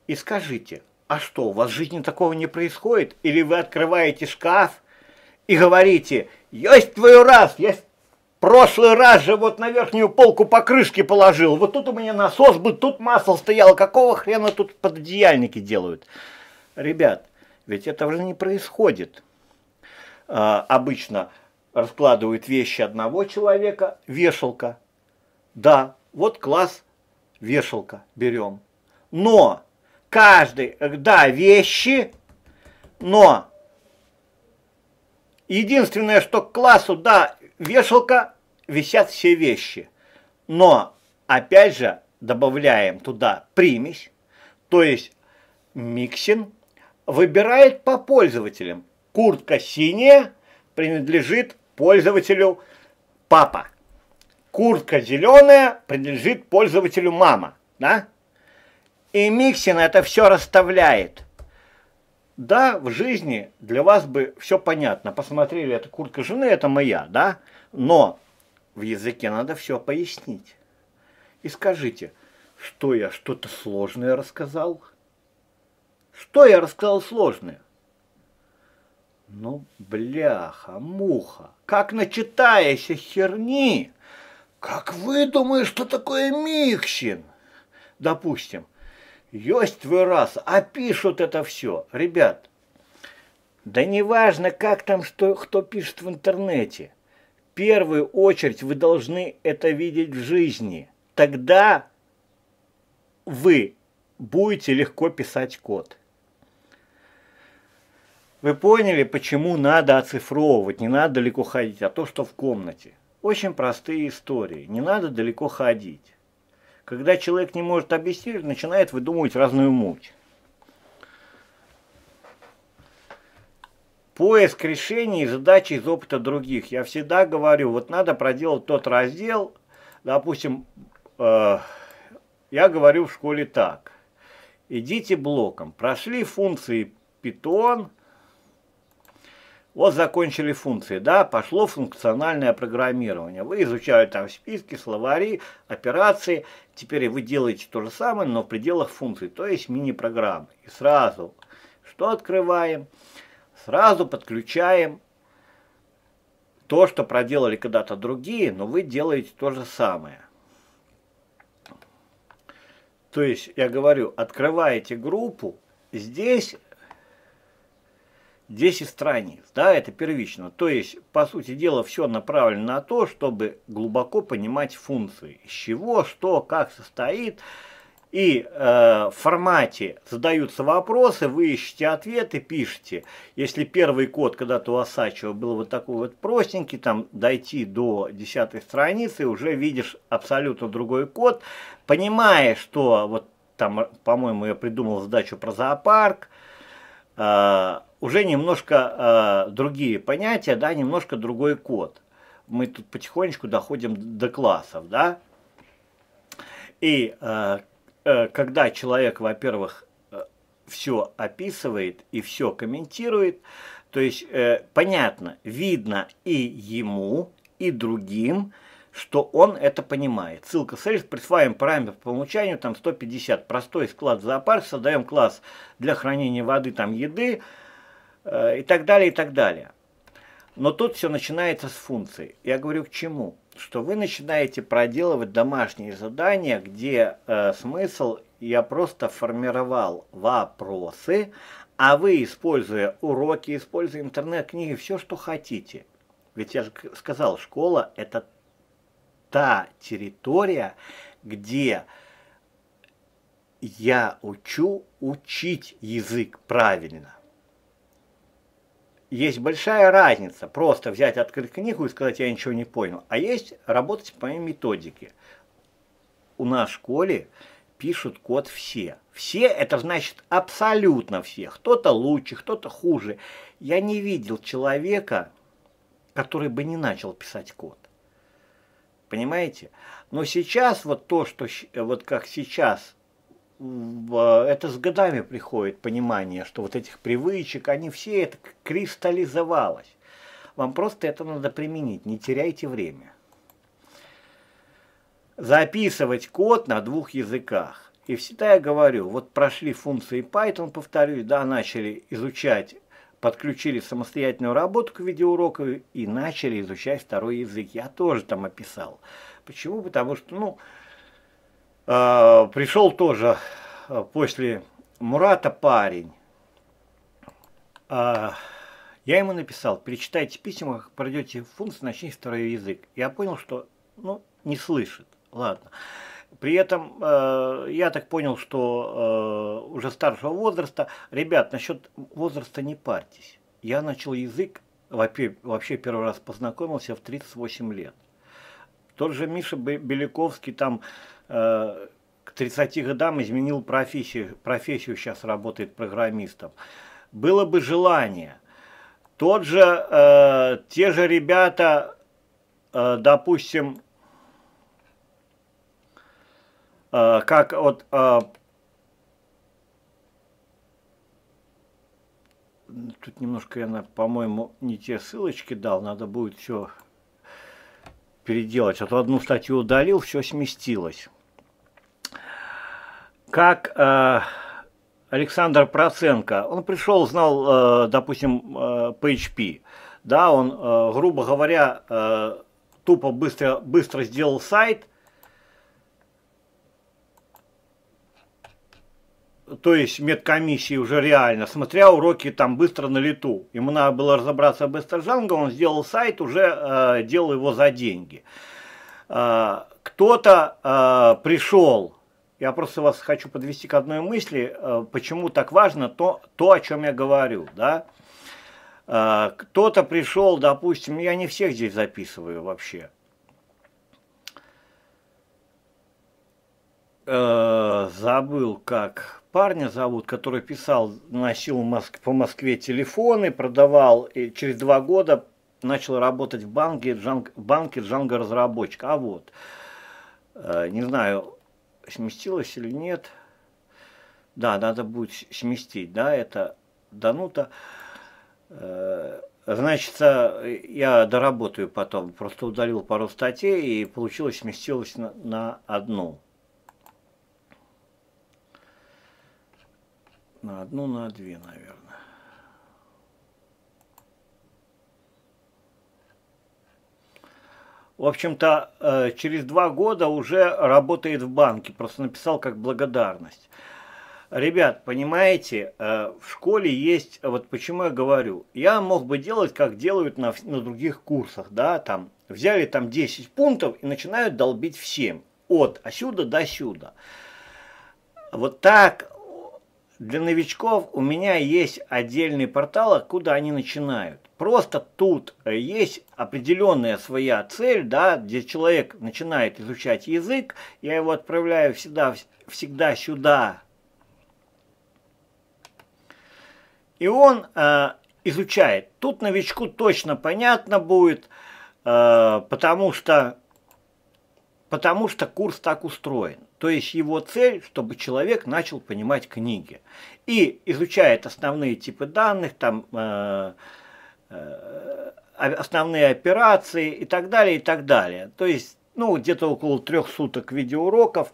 И скажите, а что, у вас в жизни такого не происходит? Или вы открываете шкаф и говорите, есть твой раз, есть прошлый раз же вот на верхнюю полку покрышки положил, вот тут у меня насос бы, тут масло стояло, какого хрена тут пододеяльники делают? Ребят, ведь этого же не происходит. Э, обычно раскладывают вещи одного человека, вешалка. Да, вот класс вешалка берем. Но каждый, э, да, вещи, но единственное, что к классу, да, вешалка, висят все вещи. Но, опять же, добавляем туда примесь, то есть миксин выбирает по пользователям. Куртка синяя принадлежит пользователю папа. Куртка зеленая принадлежит пользователю мама. Да? И Миксин это все расставляет. Да, в жизни для вас бы все понятно. Посмотрели, это куртка жены, это моя, да? Но в языке надо все пояснить. И скажите, что я что-то сложное рассказал? Что я рассказал сложное? Ну, бляха, муха, как начитаешься херни! Как вы думаете, что такое Микщин? Допустим, есть твой раз, опишут это все. Ребят, да неважно, как там, что, кто пишет в интернете. В первую очередь вы должны это видеть в жизни. Тогда вы будете легко писать код. Вы поняли, почему надо оцифровывать, не надо далеко ходить, а то, что в комнате. Очень простые истории, не надо далеко ходить. Когда человек не может объяснить, начинает выдумывать разную муть. Поиск решений и задач из опыта других. Я всегда говорю, вот надо проделать тот раздел, допустим, э, я говорю в школе так. Идите блоком. Прошли функции питон – вот закончили функции, да, пошло функциональное программирование. Вы изучали там списки, словари, операции. Теперь вы делаете то же самое, но в пределах функций, то есть мини-программы. И сразу что открываем? Сразу подключаем то, что проделали когда-то другие, но вы делаете то же самое. То есть, я говорю, открываете группу, здесь здесь страниц, да, это первично. То есть, по сути дела, все направлено на то, чтобы глубоко понимать функции, из чего, что, как состоит. И э, в формате задаются вопросы, вы ищете ответы, пишете. Если первый код когда-то у Асачева был вот такой вот простенький, там дойти до десятой страницы, уже видишь абсолютно другой код, понимая, что вот там, по-моему, я придумал задачу про зоопарк, э, уже немножко э, другие понятия, да, немножко другой код. Мы тут потихонечку доходим до классов, да. И э, э, когда человек, во-первых, э, все описывает и все комментирует, то есть э, понятно, видно и ему, и другим, что он это понимает. Ссылка сельс, присваиваем параметр по умолчанию, там 150, простой склад зоопарк, создаем класс для хранения воды, там еды, Э, и так далее, и так далее. Но тут все начинается с функции. Я говорю к чему? Что вы начинаете проделывать домашние задания, где э, смысл я просто формировал вопросы, а вы, используя уроки, используя интернет-книги, все, что хотите. Ведь я же сказал, школа – это та территория, где я учу учить язык правильно – есть большая разница просто взять, открыть книгу и сказать, я ничего не понял, а есть работать по методике. У нас в школе пишут код все. Все – это значит абсолютно все. Кто-то лучше, кто-то хуже. Я не видел человека, который бы не начал писать код. Понимаете? Но сейчас вот то, что вот как сейчас это с годами приходит понимание, что вот этих привычек, они все это кристаллизовалось. Вам просто это надо применить, не теряйте время. Записывать код на двух языках. И всегда я говорю, вот прошли функции Python, повторюсь, да, начали изучать, подключили самостоятельную работу к видеоуроку и начали изучать второй язык. Я тоже там описал. Почему? Потому что, ну, а, пришел тоже а, после Мурата парень. А, я ему написал, перечитайте письма, как пройдете функцию, начните второй язык. Я понял, что ну, не слышит. Ладно. При этом э, я так понял, что э, уже старшего возраста, ребят, насчет возраста не парьтесь. Я начал язык, вообще, вообще первый раз познакомился в 38 лет. Тот же Миша Беляковский там Э, к 30 годам изменил профессию, профессию сейчас работает программистом. Было бы желание. Тот же, э, те же ребята, э, допустим, э, как вот... Э, тут немножко я, по-моему, не те ссылочки дал, надо будет все переделать. А то одну статью удалил, все сместилось как э, Александр Проценко, он пришел, знал, э, допустим, э, PHP, да, он, э, грубо говоря, э, тупо быстро, быстро сделал сайт, то есть медкомиссии уже реально, смотря уроки там быстро на лету. Ему надо было разобраться быстро Джанго, он сделал сайт, уже э, делал его за деньги. Э, кто-то э, пришел я просто вас хочу подвести к одной мысли, э, почему так важно то, то о чем я говорю, да. Э, кто-то пришел, допустим, я не всех здесь записываю вообще. Э, забыл, как парня зовут, который писал, носил по Москве телефоны, продавал, и через два года начал работать в банке, в банке Джанго разработчик. А вот, не знаю, сместилась или нет. Да, надо будет сместить, да, это Данута. Э, значит, э, я доработаю потом, просто удалил пару статей и получилось, сместилось на, на одну. На одну, на две, наверное. в общем-то, э, через два года уже работает в банке, просто написал как благодарность. Ребят, понимаете, э, в школе есть, вот почему я говорю, я мог бы делать, как делают на, на других курсах, да, там, взяли там 10 пунктов и начинают долбить всем, от отсюда до сюда. Вот так э, для новичков у меня есть отдельный портал, откуда они начинают. Просто тут э, есть определенная своя цель, да, где человек начинает изучать язык, я его отправляю всегда, всегда сюда. И он э, изучает. Тут новичку точно понятно будет, э, потому что потому что курс так устроен. То есть его цель, чтобы человек начал понимать книги. И изучает основные типы данных, там э, Э, основные операции и так далее, и так далее. То есть, ну, где-то около трех суток видеоуроков,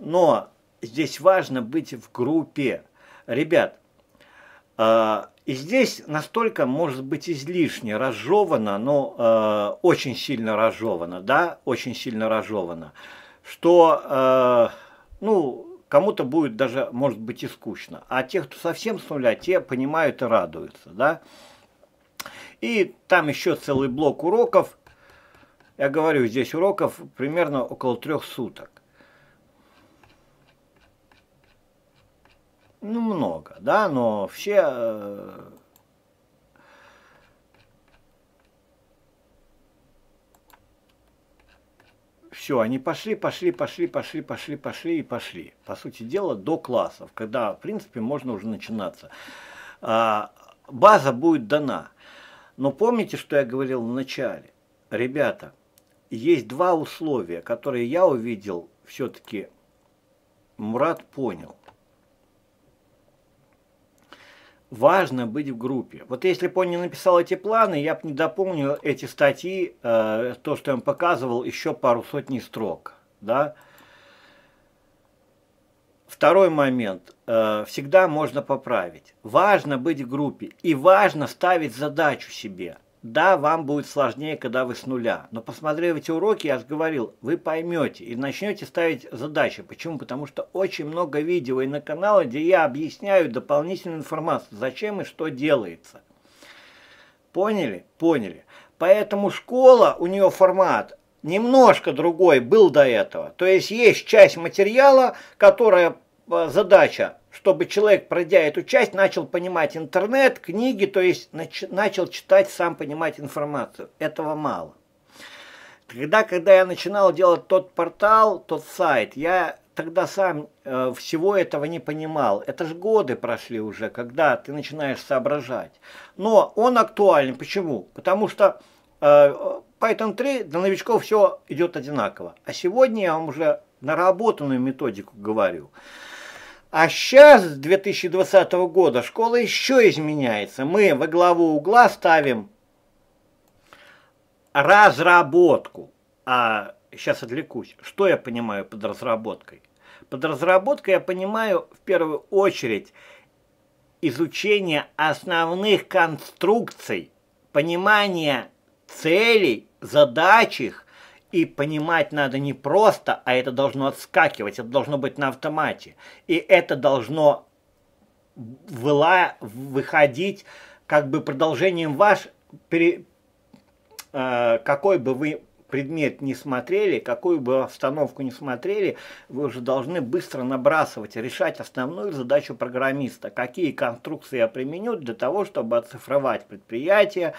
но здесь важно быть в группе. Ребят, э, и здесь настолько, может быть, излишне разжевано, но э, очень сильно разжевано, да, очень сильно разжевано, что, э, ну, кому-то будет даже, может быть, и скучно. А те, кто совсем с нуля, те понимают и радуются, да. И там еще целый блок уроков. Я говорю, здесь уроков примерно около трех суток. Ну, много, да, но все... Э, все, они пошли, пошли, пошли, пошли, пошли, пошли и пошли. По сути дела, до классов, когда, в принципе, можно уже начинаться. А, база будет дана. Но помните, что я говорил в начале? Ребята, есть два условия, которые я увидел, все-таки Мурат понял. Важно быть в группе. Вот если бы он не написал эти планы, я бы не дополнил эти статьи, э, то, что я им показывал, еще пару сотни строк. Да? Второй момент. Э, всегда можно поправить. Важно быть в группе и важно ставить задачу себе. Да, вам будет сложнее, когда вы с нуля. Но посмотрев эти уроки, я же говорил, вы поймете и начнете ставить задачи. Почему? Потому что очень много видео и на канале, где я объясняю дополнительную информацию, зачем и что делается. Поняли? Поняли. Поэтому школа, у нее формат немножко другой был до этого. То есть есть часть материала, которая Э, задача, чтобы человек, пройдя эту часть, начал понимать интернет, книги, то есть нач начал читать, сам понимать информацию. Этого мало. Тогда, когда я начинал делать тот портал, тот сайт, я тогда сам э, всего этого не понимал. Это же годы прошли уже, когда ты начинаешь соображать. Но он актуален. Почему? Потому что э, Python 3 для новичков все идет одинаково. А сегодня я вам уже наработанную методику говорю. А сейчас, с 2020 года, школа еще изменяется. Мы во главу угла ставим разработку. А сейчас отвлекусь. Что я понимаю под разработкой? Под разработкой я понимаю в первую очередь изучение основных конструкций, понимание целей, задач их, и понимать надо не просто, а это должно отскакивать, это должно быть на автомате. И это должно выла выходить как бы продолжением ваш, пере, э, какой бы вы предмет не смотрели, какую бы обстановку не смотрели, вы уже должны быстро набрасывать, решать основную задачу программиста, какие конструкции я применю для того, чтобы оцифровать предприятие,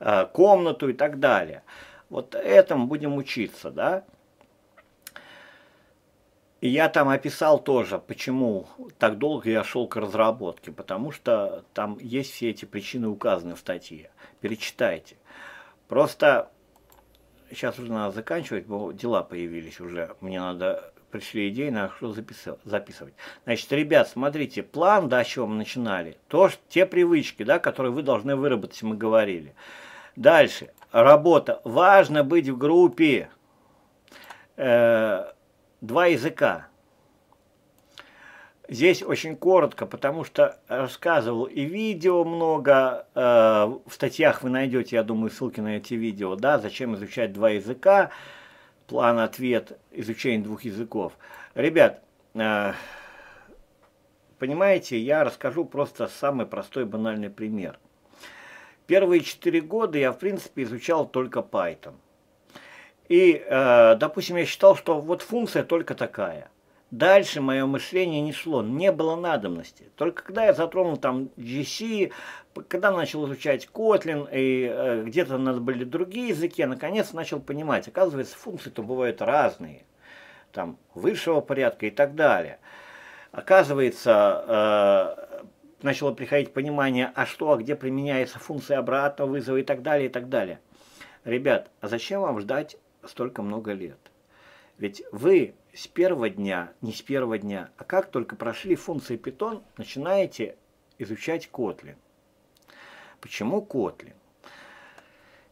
э, комнату и так далее. Вот этому будем учиться, да? И я там описал тоже, почему так долго я шел к разработке, потому что там есть все эти причины указаны в статье. Перечитайте. Просто сейчас уже надо заканчивать, бо дела появились уже. Мне надо пришли идеи, на что записывать. Значит, ребят, смотрите, план, да, с чего мы начинали, то, те привычки, да, которые вы должны выработать, мы говорили. Дальше, Работа. Важно быть в группе. Э, два языка. Здесь очень коротко, потому что рассказывал и видео много, э, в статьях вы найдете, я думаю, ссылки на эти видео, да, зачем изучать два языка, план-ответ, изучение двух языков. Ребят, э, понимаете, я расскажу просто самый простой банальный пример – Первые четыре года я, в принципе, изучал только Python. И, э, допустим, я считал, что вот функция только такая. Дальше мое мышление не шло, не было надобности. Только когда я затронул там GC, когда начал изучать Kotlin, и э, где-то у нас были другие языки, я наконец начал понимать, оказывается, функции-то бывают разные, там, высшего порядка и так далее. Оказывается, э, начало приходить понимание, а что, а где применяется функция обратного вызова и так далее, и так далее. Ребят, а зачем вам ждать столько много лет? Ведь вы с первого дня, не с первого дня, а как только прошли функции Python, начинаете изучать Kotlin. Почему Kotlin?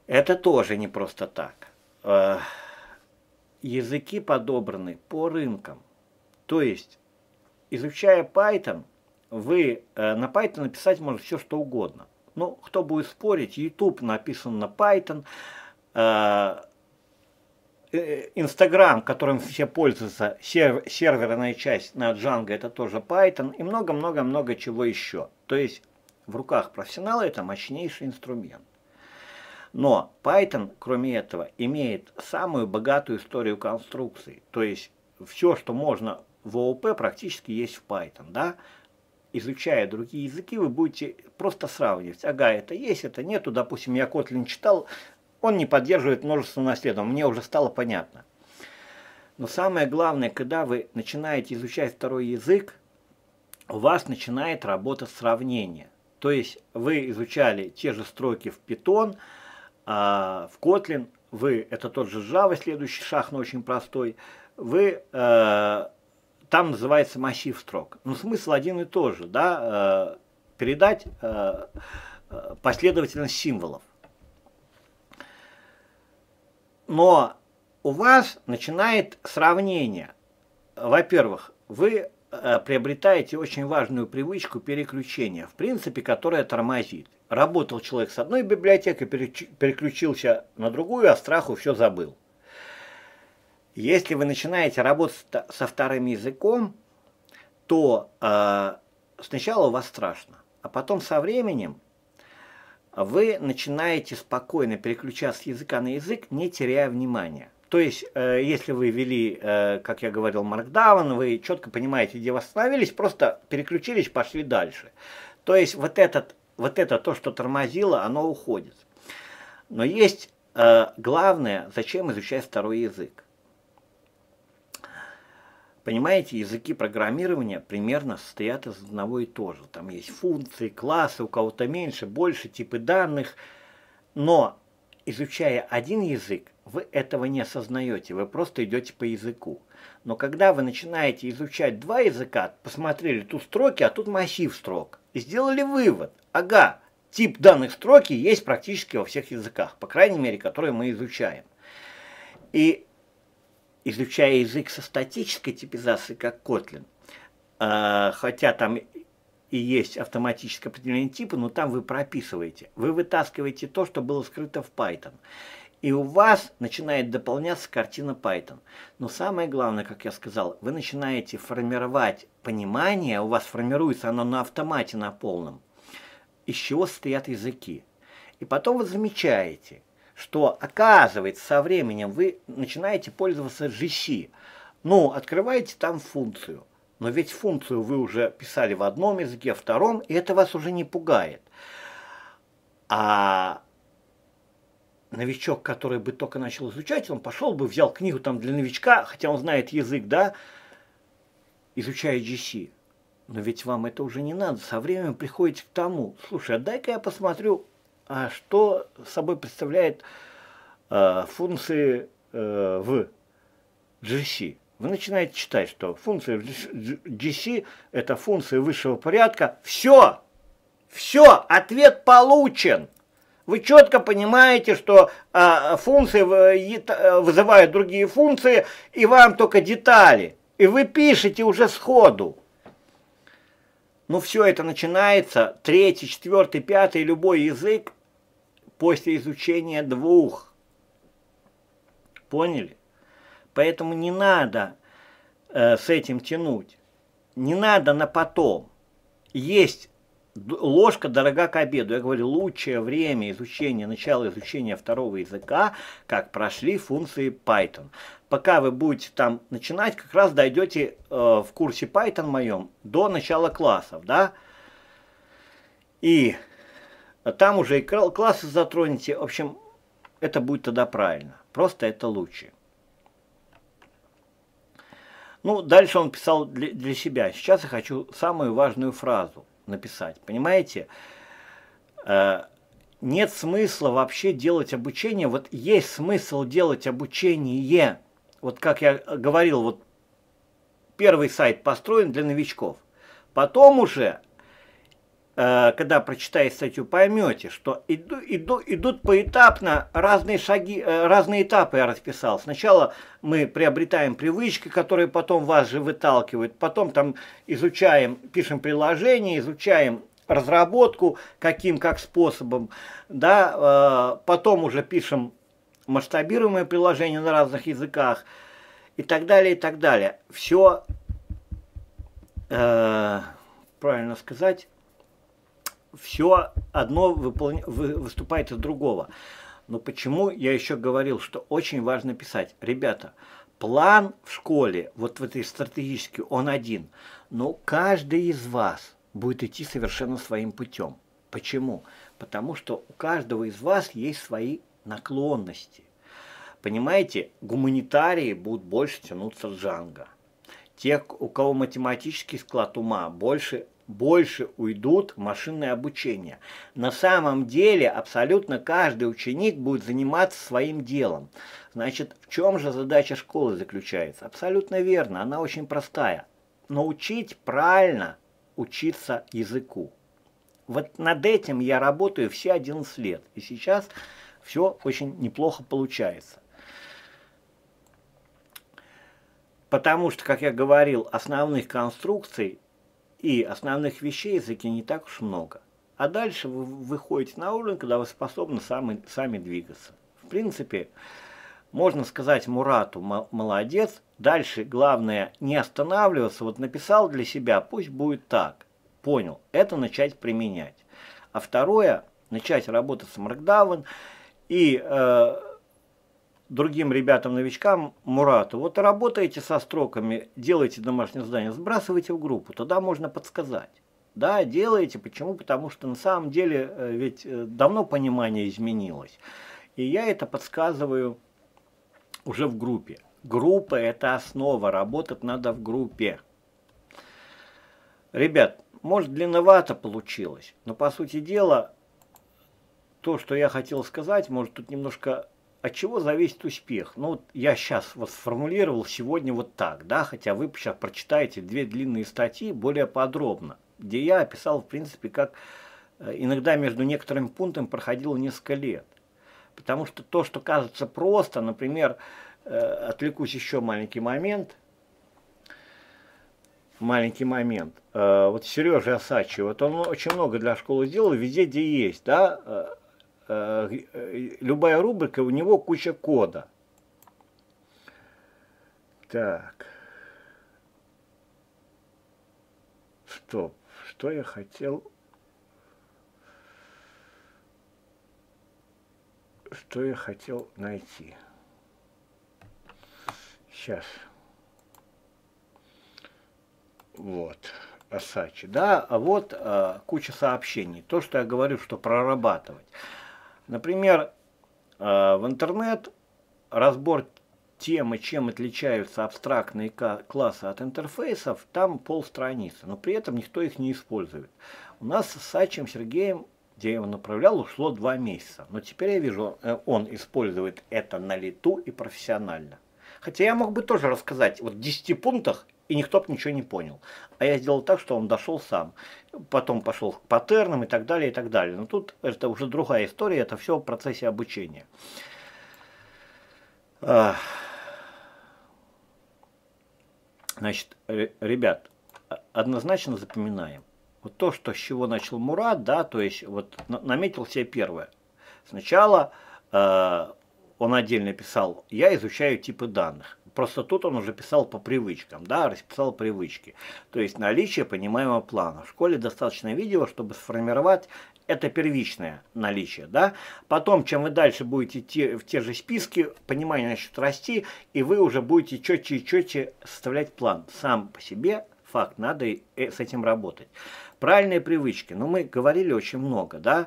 Это тоже не просто так. Э, языки подобраны по рынкам. То есть, изучая Python, вы э, на Python написать можете все, что угодно. Ну, кто будет спорить, YouTube написан на Python, Инстаграм, э, э, которым все пользуются, серв, серверная часть на Django, это тоже Python, и много-много-много чего еще. То есть в руках профессионала это мощнейший инструмент. Но Python, кроме этого, имеет самую богатую историю конструкции. То есть все, что можно в ООП, практически есть в Python. Да? изучая другие языки, вы будете просто сравнивать. Ага, это есть, это нету. Допустим, я Котлин читал, он не поддерживает множество наследов Мне уже стало понятно. Но самое главное, когда вы начинаете изучать второй язык, у вас начинает работать сравнение. То есть вы изучали те же строки в Python, а, в Kotlin, вы, это тот же Java, следующий шаг, но очень простой, вы э, там называется массив строк. Но ну, смысл один и тот же, да, э, передать э, э, последовательность символов. Но у вас начинает сравнение. Во-первых, вы приобретаете очень важную привычку переключения, в принципе, которая тормозит. Работал человек с одной библиотекой, переключился на другую, а страху все забыл. Если вы начинаете работать со вторым языком, то э, сначала у вас страшно, а потом со временем вы начинаете спокойно переключаться с языка на язык, не теряя внимания. То есть, э, если вы вели, э, как я говорил, маркдаун, вы четко понимаете, где вы остановились, просто переключились, пошли дальше. То есть, вот, этот, вот это то, что тормозило, оно уходит. Но есть э, главное, зачем изучать второй язык. Понимаете, языки программирования примерно состоят из одного и того же. Там есть функции, классы, у кого-то меньше, больше, типы данных. Но изучая один язык, вы этого не осознаете, вы просто идете по языку. Но когда вы начинаете изучать два языка, посмотрели тут строки, а тут массив строк, и сделали вывод, ага, тип данных строки есть практически во всех языках, по крайней мере, которые мы изучаем. И изучая язык со статической типизацией, как Kotlin, а, хотя там и есть автоматическое определение типа, но там вы прописываете. Вы вытаскиваете то, что было скрыто в Python. И у вас начинает дополняться картина Python. Но самое главное, как я сказал, вы начинаете формировать понимание, а у вас формируется оно на автомате на полном, из чего стоят языки. И потом вы замечаете – что оказывается со временем вы начинаете пользоваться GC. Ну, открываете там функцию. Но ведь функцию вы уже писали в одном языке, в втором, и это вас уже не пугает. А новичок, который бы только начал изучать, он пошел бы, взял книгу там для новичка, хотя он знает язык, да, изучая GC. Но ведь вам это уже не надо. Со временем приходите к тому, слушай, отдай-ка а я посмотрю, а что собой представляет э, функции э, в GC. Вы начинаете читать, что функции в GC – это функции высшего порядка. Все! Все! Ответ получен! Вы четко понимаете, что э, функции э, вызывают другие функции, и вам только детали. И вы пишете уже сходу. Ну все это начинается, третий, четвертый, пятый, любой язык, после изучения двух. Поняли? Поэтому не надо э, с этим тянуть. Не надо на потом. Есть ложка дорога к обеду. Я говорю, лучшее время изучения, начало изучения второго языка, как прошли функции Python. Пока вы будете там начинать, как раз дойдете э, в курсе Python моем до начала классов, да? И а там уже и классы затронете. В общем, это будет тогда правильно. Просто это лучше. Ну, дальше он писал для, себя. Сейчас я хочу самую важную фразу написать. Понимаете? Э, нет смысла вообще делать обучение. Вот есть смысл делать обучение. Вот как я говорил, вот первый сайт построен для новичков. Потом уже Э, когда прочитаешь статью, поймете, что иду, иду, идут поэтапно разные шаги, э, разные этапы я расписал. Сначала мы приобретаем привычки, которые потом вас же выталкивают, потом там изучаем, пишем приложение, изучаем разработку, каким, как способом, да, э, потом уже пишем масштабируемое приложение на разных языках и так далее, и так далее. Все, э, правильно сказать, все одно выполня... выступает из другого. Но почему я еще говорил, что очень важно писать? Ребята, план в школе, вот в этой стратегически, он один. Но каждый из вас будет идти совершенно своим путем. Почему? Потому что у каждого из вас есть свои наклонности. Понимаете, гуманитарии будут больше тянуться Джанга. Те, у кого математический склад ума, больше больше уйдут в машинное обучение. На самом деле абсолютно каждый ученик будет заниматься своим делом. Значит, в чем же задача школы заключается? Абсолютно верно, она очень простая. Научить правильно учиться языку. Вот над этим я работаю все 11 лет, и сейчас все очень неплохо получается. Потому что, как я говорил, основных конструкций и основных вещей языке не так уж много. А дальше вы выходите на уровень, когда вы способны сами, сами двигаться. В принципе, можно сказать Мурату молодец. Дальше главное не останавливаться. Вот написал для себя, пусть будет так. Понял. Это начать применять. А второе, начать работать с Markdown и э, другим ребятам-новичкам, Мурату, вот работаете со строками, делаете домашнее задание, сбрасывайте в группу, тогда можно подсказать. Да, делаете, почему? Потому что на самом деле э, ведь э, давно понимание изменилось. И я это подсказываю уже в группе. Группа – это основа, работать надо в группе. Ребят, может длинновато получилось, но по сути дела, то, что я хотел сказать, может тут немножко от чего зависит успех? Ну, вот я сейчас вот сформулировал сегодня вот так, да, хотя вы сейчас прочитаете две длинные статьи более подробно, где я описал, в принципе, как э, иногда между некоторым пунктом проходило несколько лет. Потому что то, что кажется просто, например, э, отвлекусь еще маленький момент, маленький момент. Э, вот Сережа Осачий, вот он очень много для школы сделал, везде, где есть, да, Э, э, любая рубрика, у него куча кода. Так. Стоп. Что я хотел... Что я хотел найти. Сейчас. Вот. Асачи. Да, а вот а, куча сообщений. То, что я говорю, что прорабатывать. Например, э, в интернет разбор темы, чем отличаются абстрактные классы от интерфейсов, там полстраницы, но при этом никто их не использует. У нас с Сачем Сергеем, где я его направлял, ушло два месяца. Но теперь я вижу, э, он использует это на лету и профессионально. Хотя я мог бы тоже рассказать вот в 10 пунктах и никто бы ничего не понял. А я сделал так, что он дошел сам. Потом пошел к паттернам и так далее, и так далее. Но тут это уже другая история, это все в процессе обучения. А. Значит, ребят, а, однозначно запоминаем. Вот то, что с чего начал Мурат, да, то есть вот наметил себе первое. Сначала э, он отдельно писал, я изучаю типы данных. Просто тут он уже писал по привычкам, да, расписал привычки. То есть наличие понимаемого плана. В школе достаточно видео, чтобы сформировать это первичное наличие, да. Потом, чем вы дальше будете идти в те же списки, понимание начнет расти, и вы уже будете четче и четче составлять план. Сам по себе факт, надо э, с этим работать. Правильные привычки, ну мы говорили очень много, да,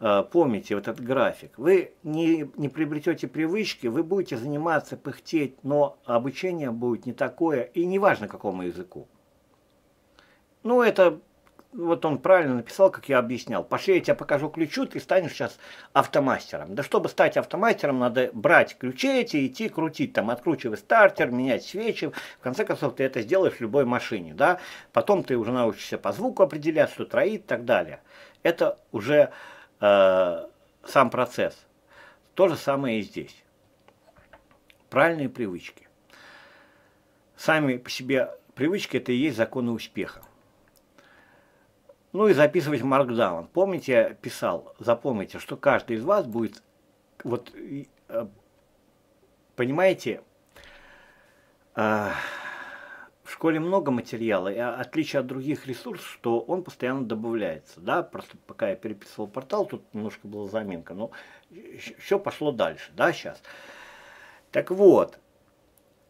Э, помните вот этот график. Вы не, не приобретете привычки, вы будете заниматься, пыхтеть, но обучение будет не такое, и неважно какому языку. Ну, это вот он правильно написал, как я объяснял. Пошли, я тебе покажу ключу, ты станешь сейчас автомастером. Да чтобы стать автомастером, надо брать ключи эти, идти крутить, там, откручивать стартер, менять свечи. В конце концов, ты это сделаешь в любой машине, да. Потом ты уже научишься по звуку определять, что троит и так далее. Это уже э, сам процесс. То же самое и здесь. Правильные привычки. Сами по себе привычки – это и есть законы успеха. Ну и записывать маркдаун. Помните, я писал, запомните, что каждый из вас будет, вот, э, понимаете, э, в школе много материала, и отличие от других ресурсов, что он постоянно добавляется. Да? Просто пока я переписывал портал, тут немножко была заминка, но все пошло дальше, да, сейчас. Так вот,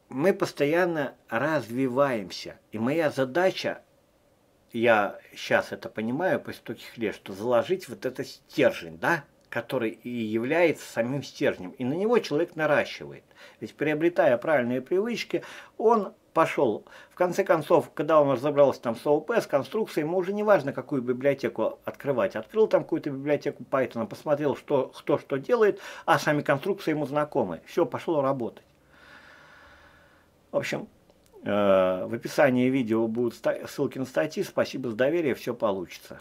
мы постоянно развиваемся, и моя задача, я сейчас это понимаю после стольких лет, что заложить вот этот стержень, да, который и является самим стержнем. И на него человек наращивает. Ведь приобретая правильные привычки, он пошел. В конце концов, когда он разобрался там с ООП, с конструкцией, ему уже не важно, какую библиотеку открывать. Открыл там какую-то библиотеку Python, посмотрел, что, кто что делает, а сами конструкции ему знакомы. Все, пошло работать. В общем, э, в описании видео будут ссылки на статьи. Спасибо за доверие, все получится.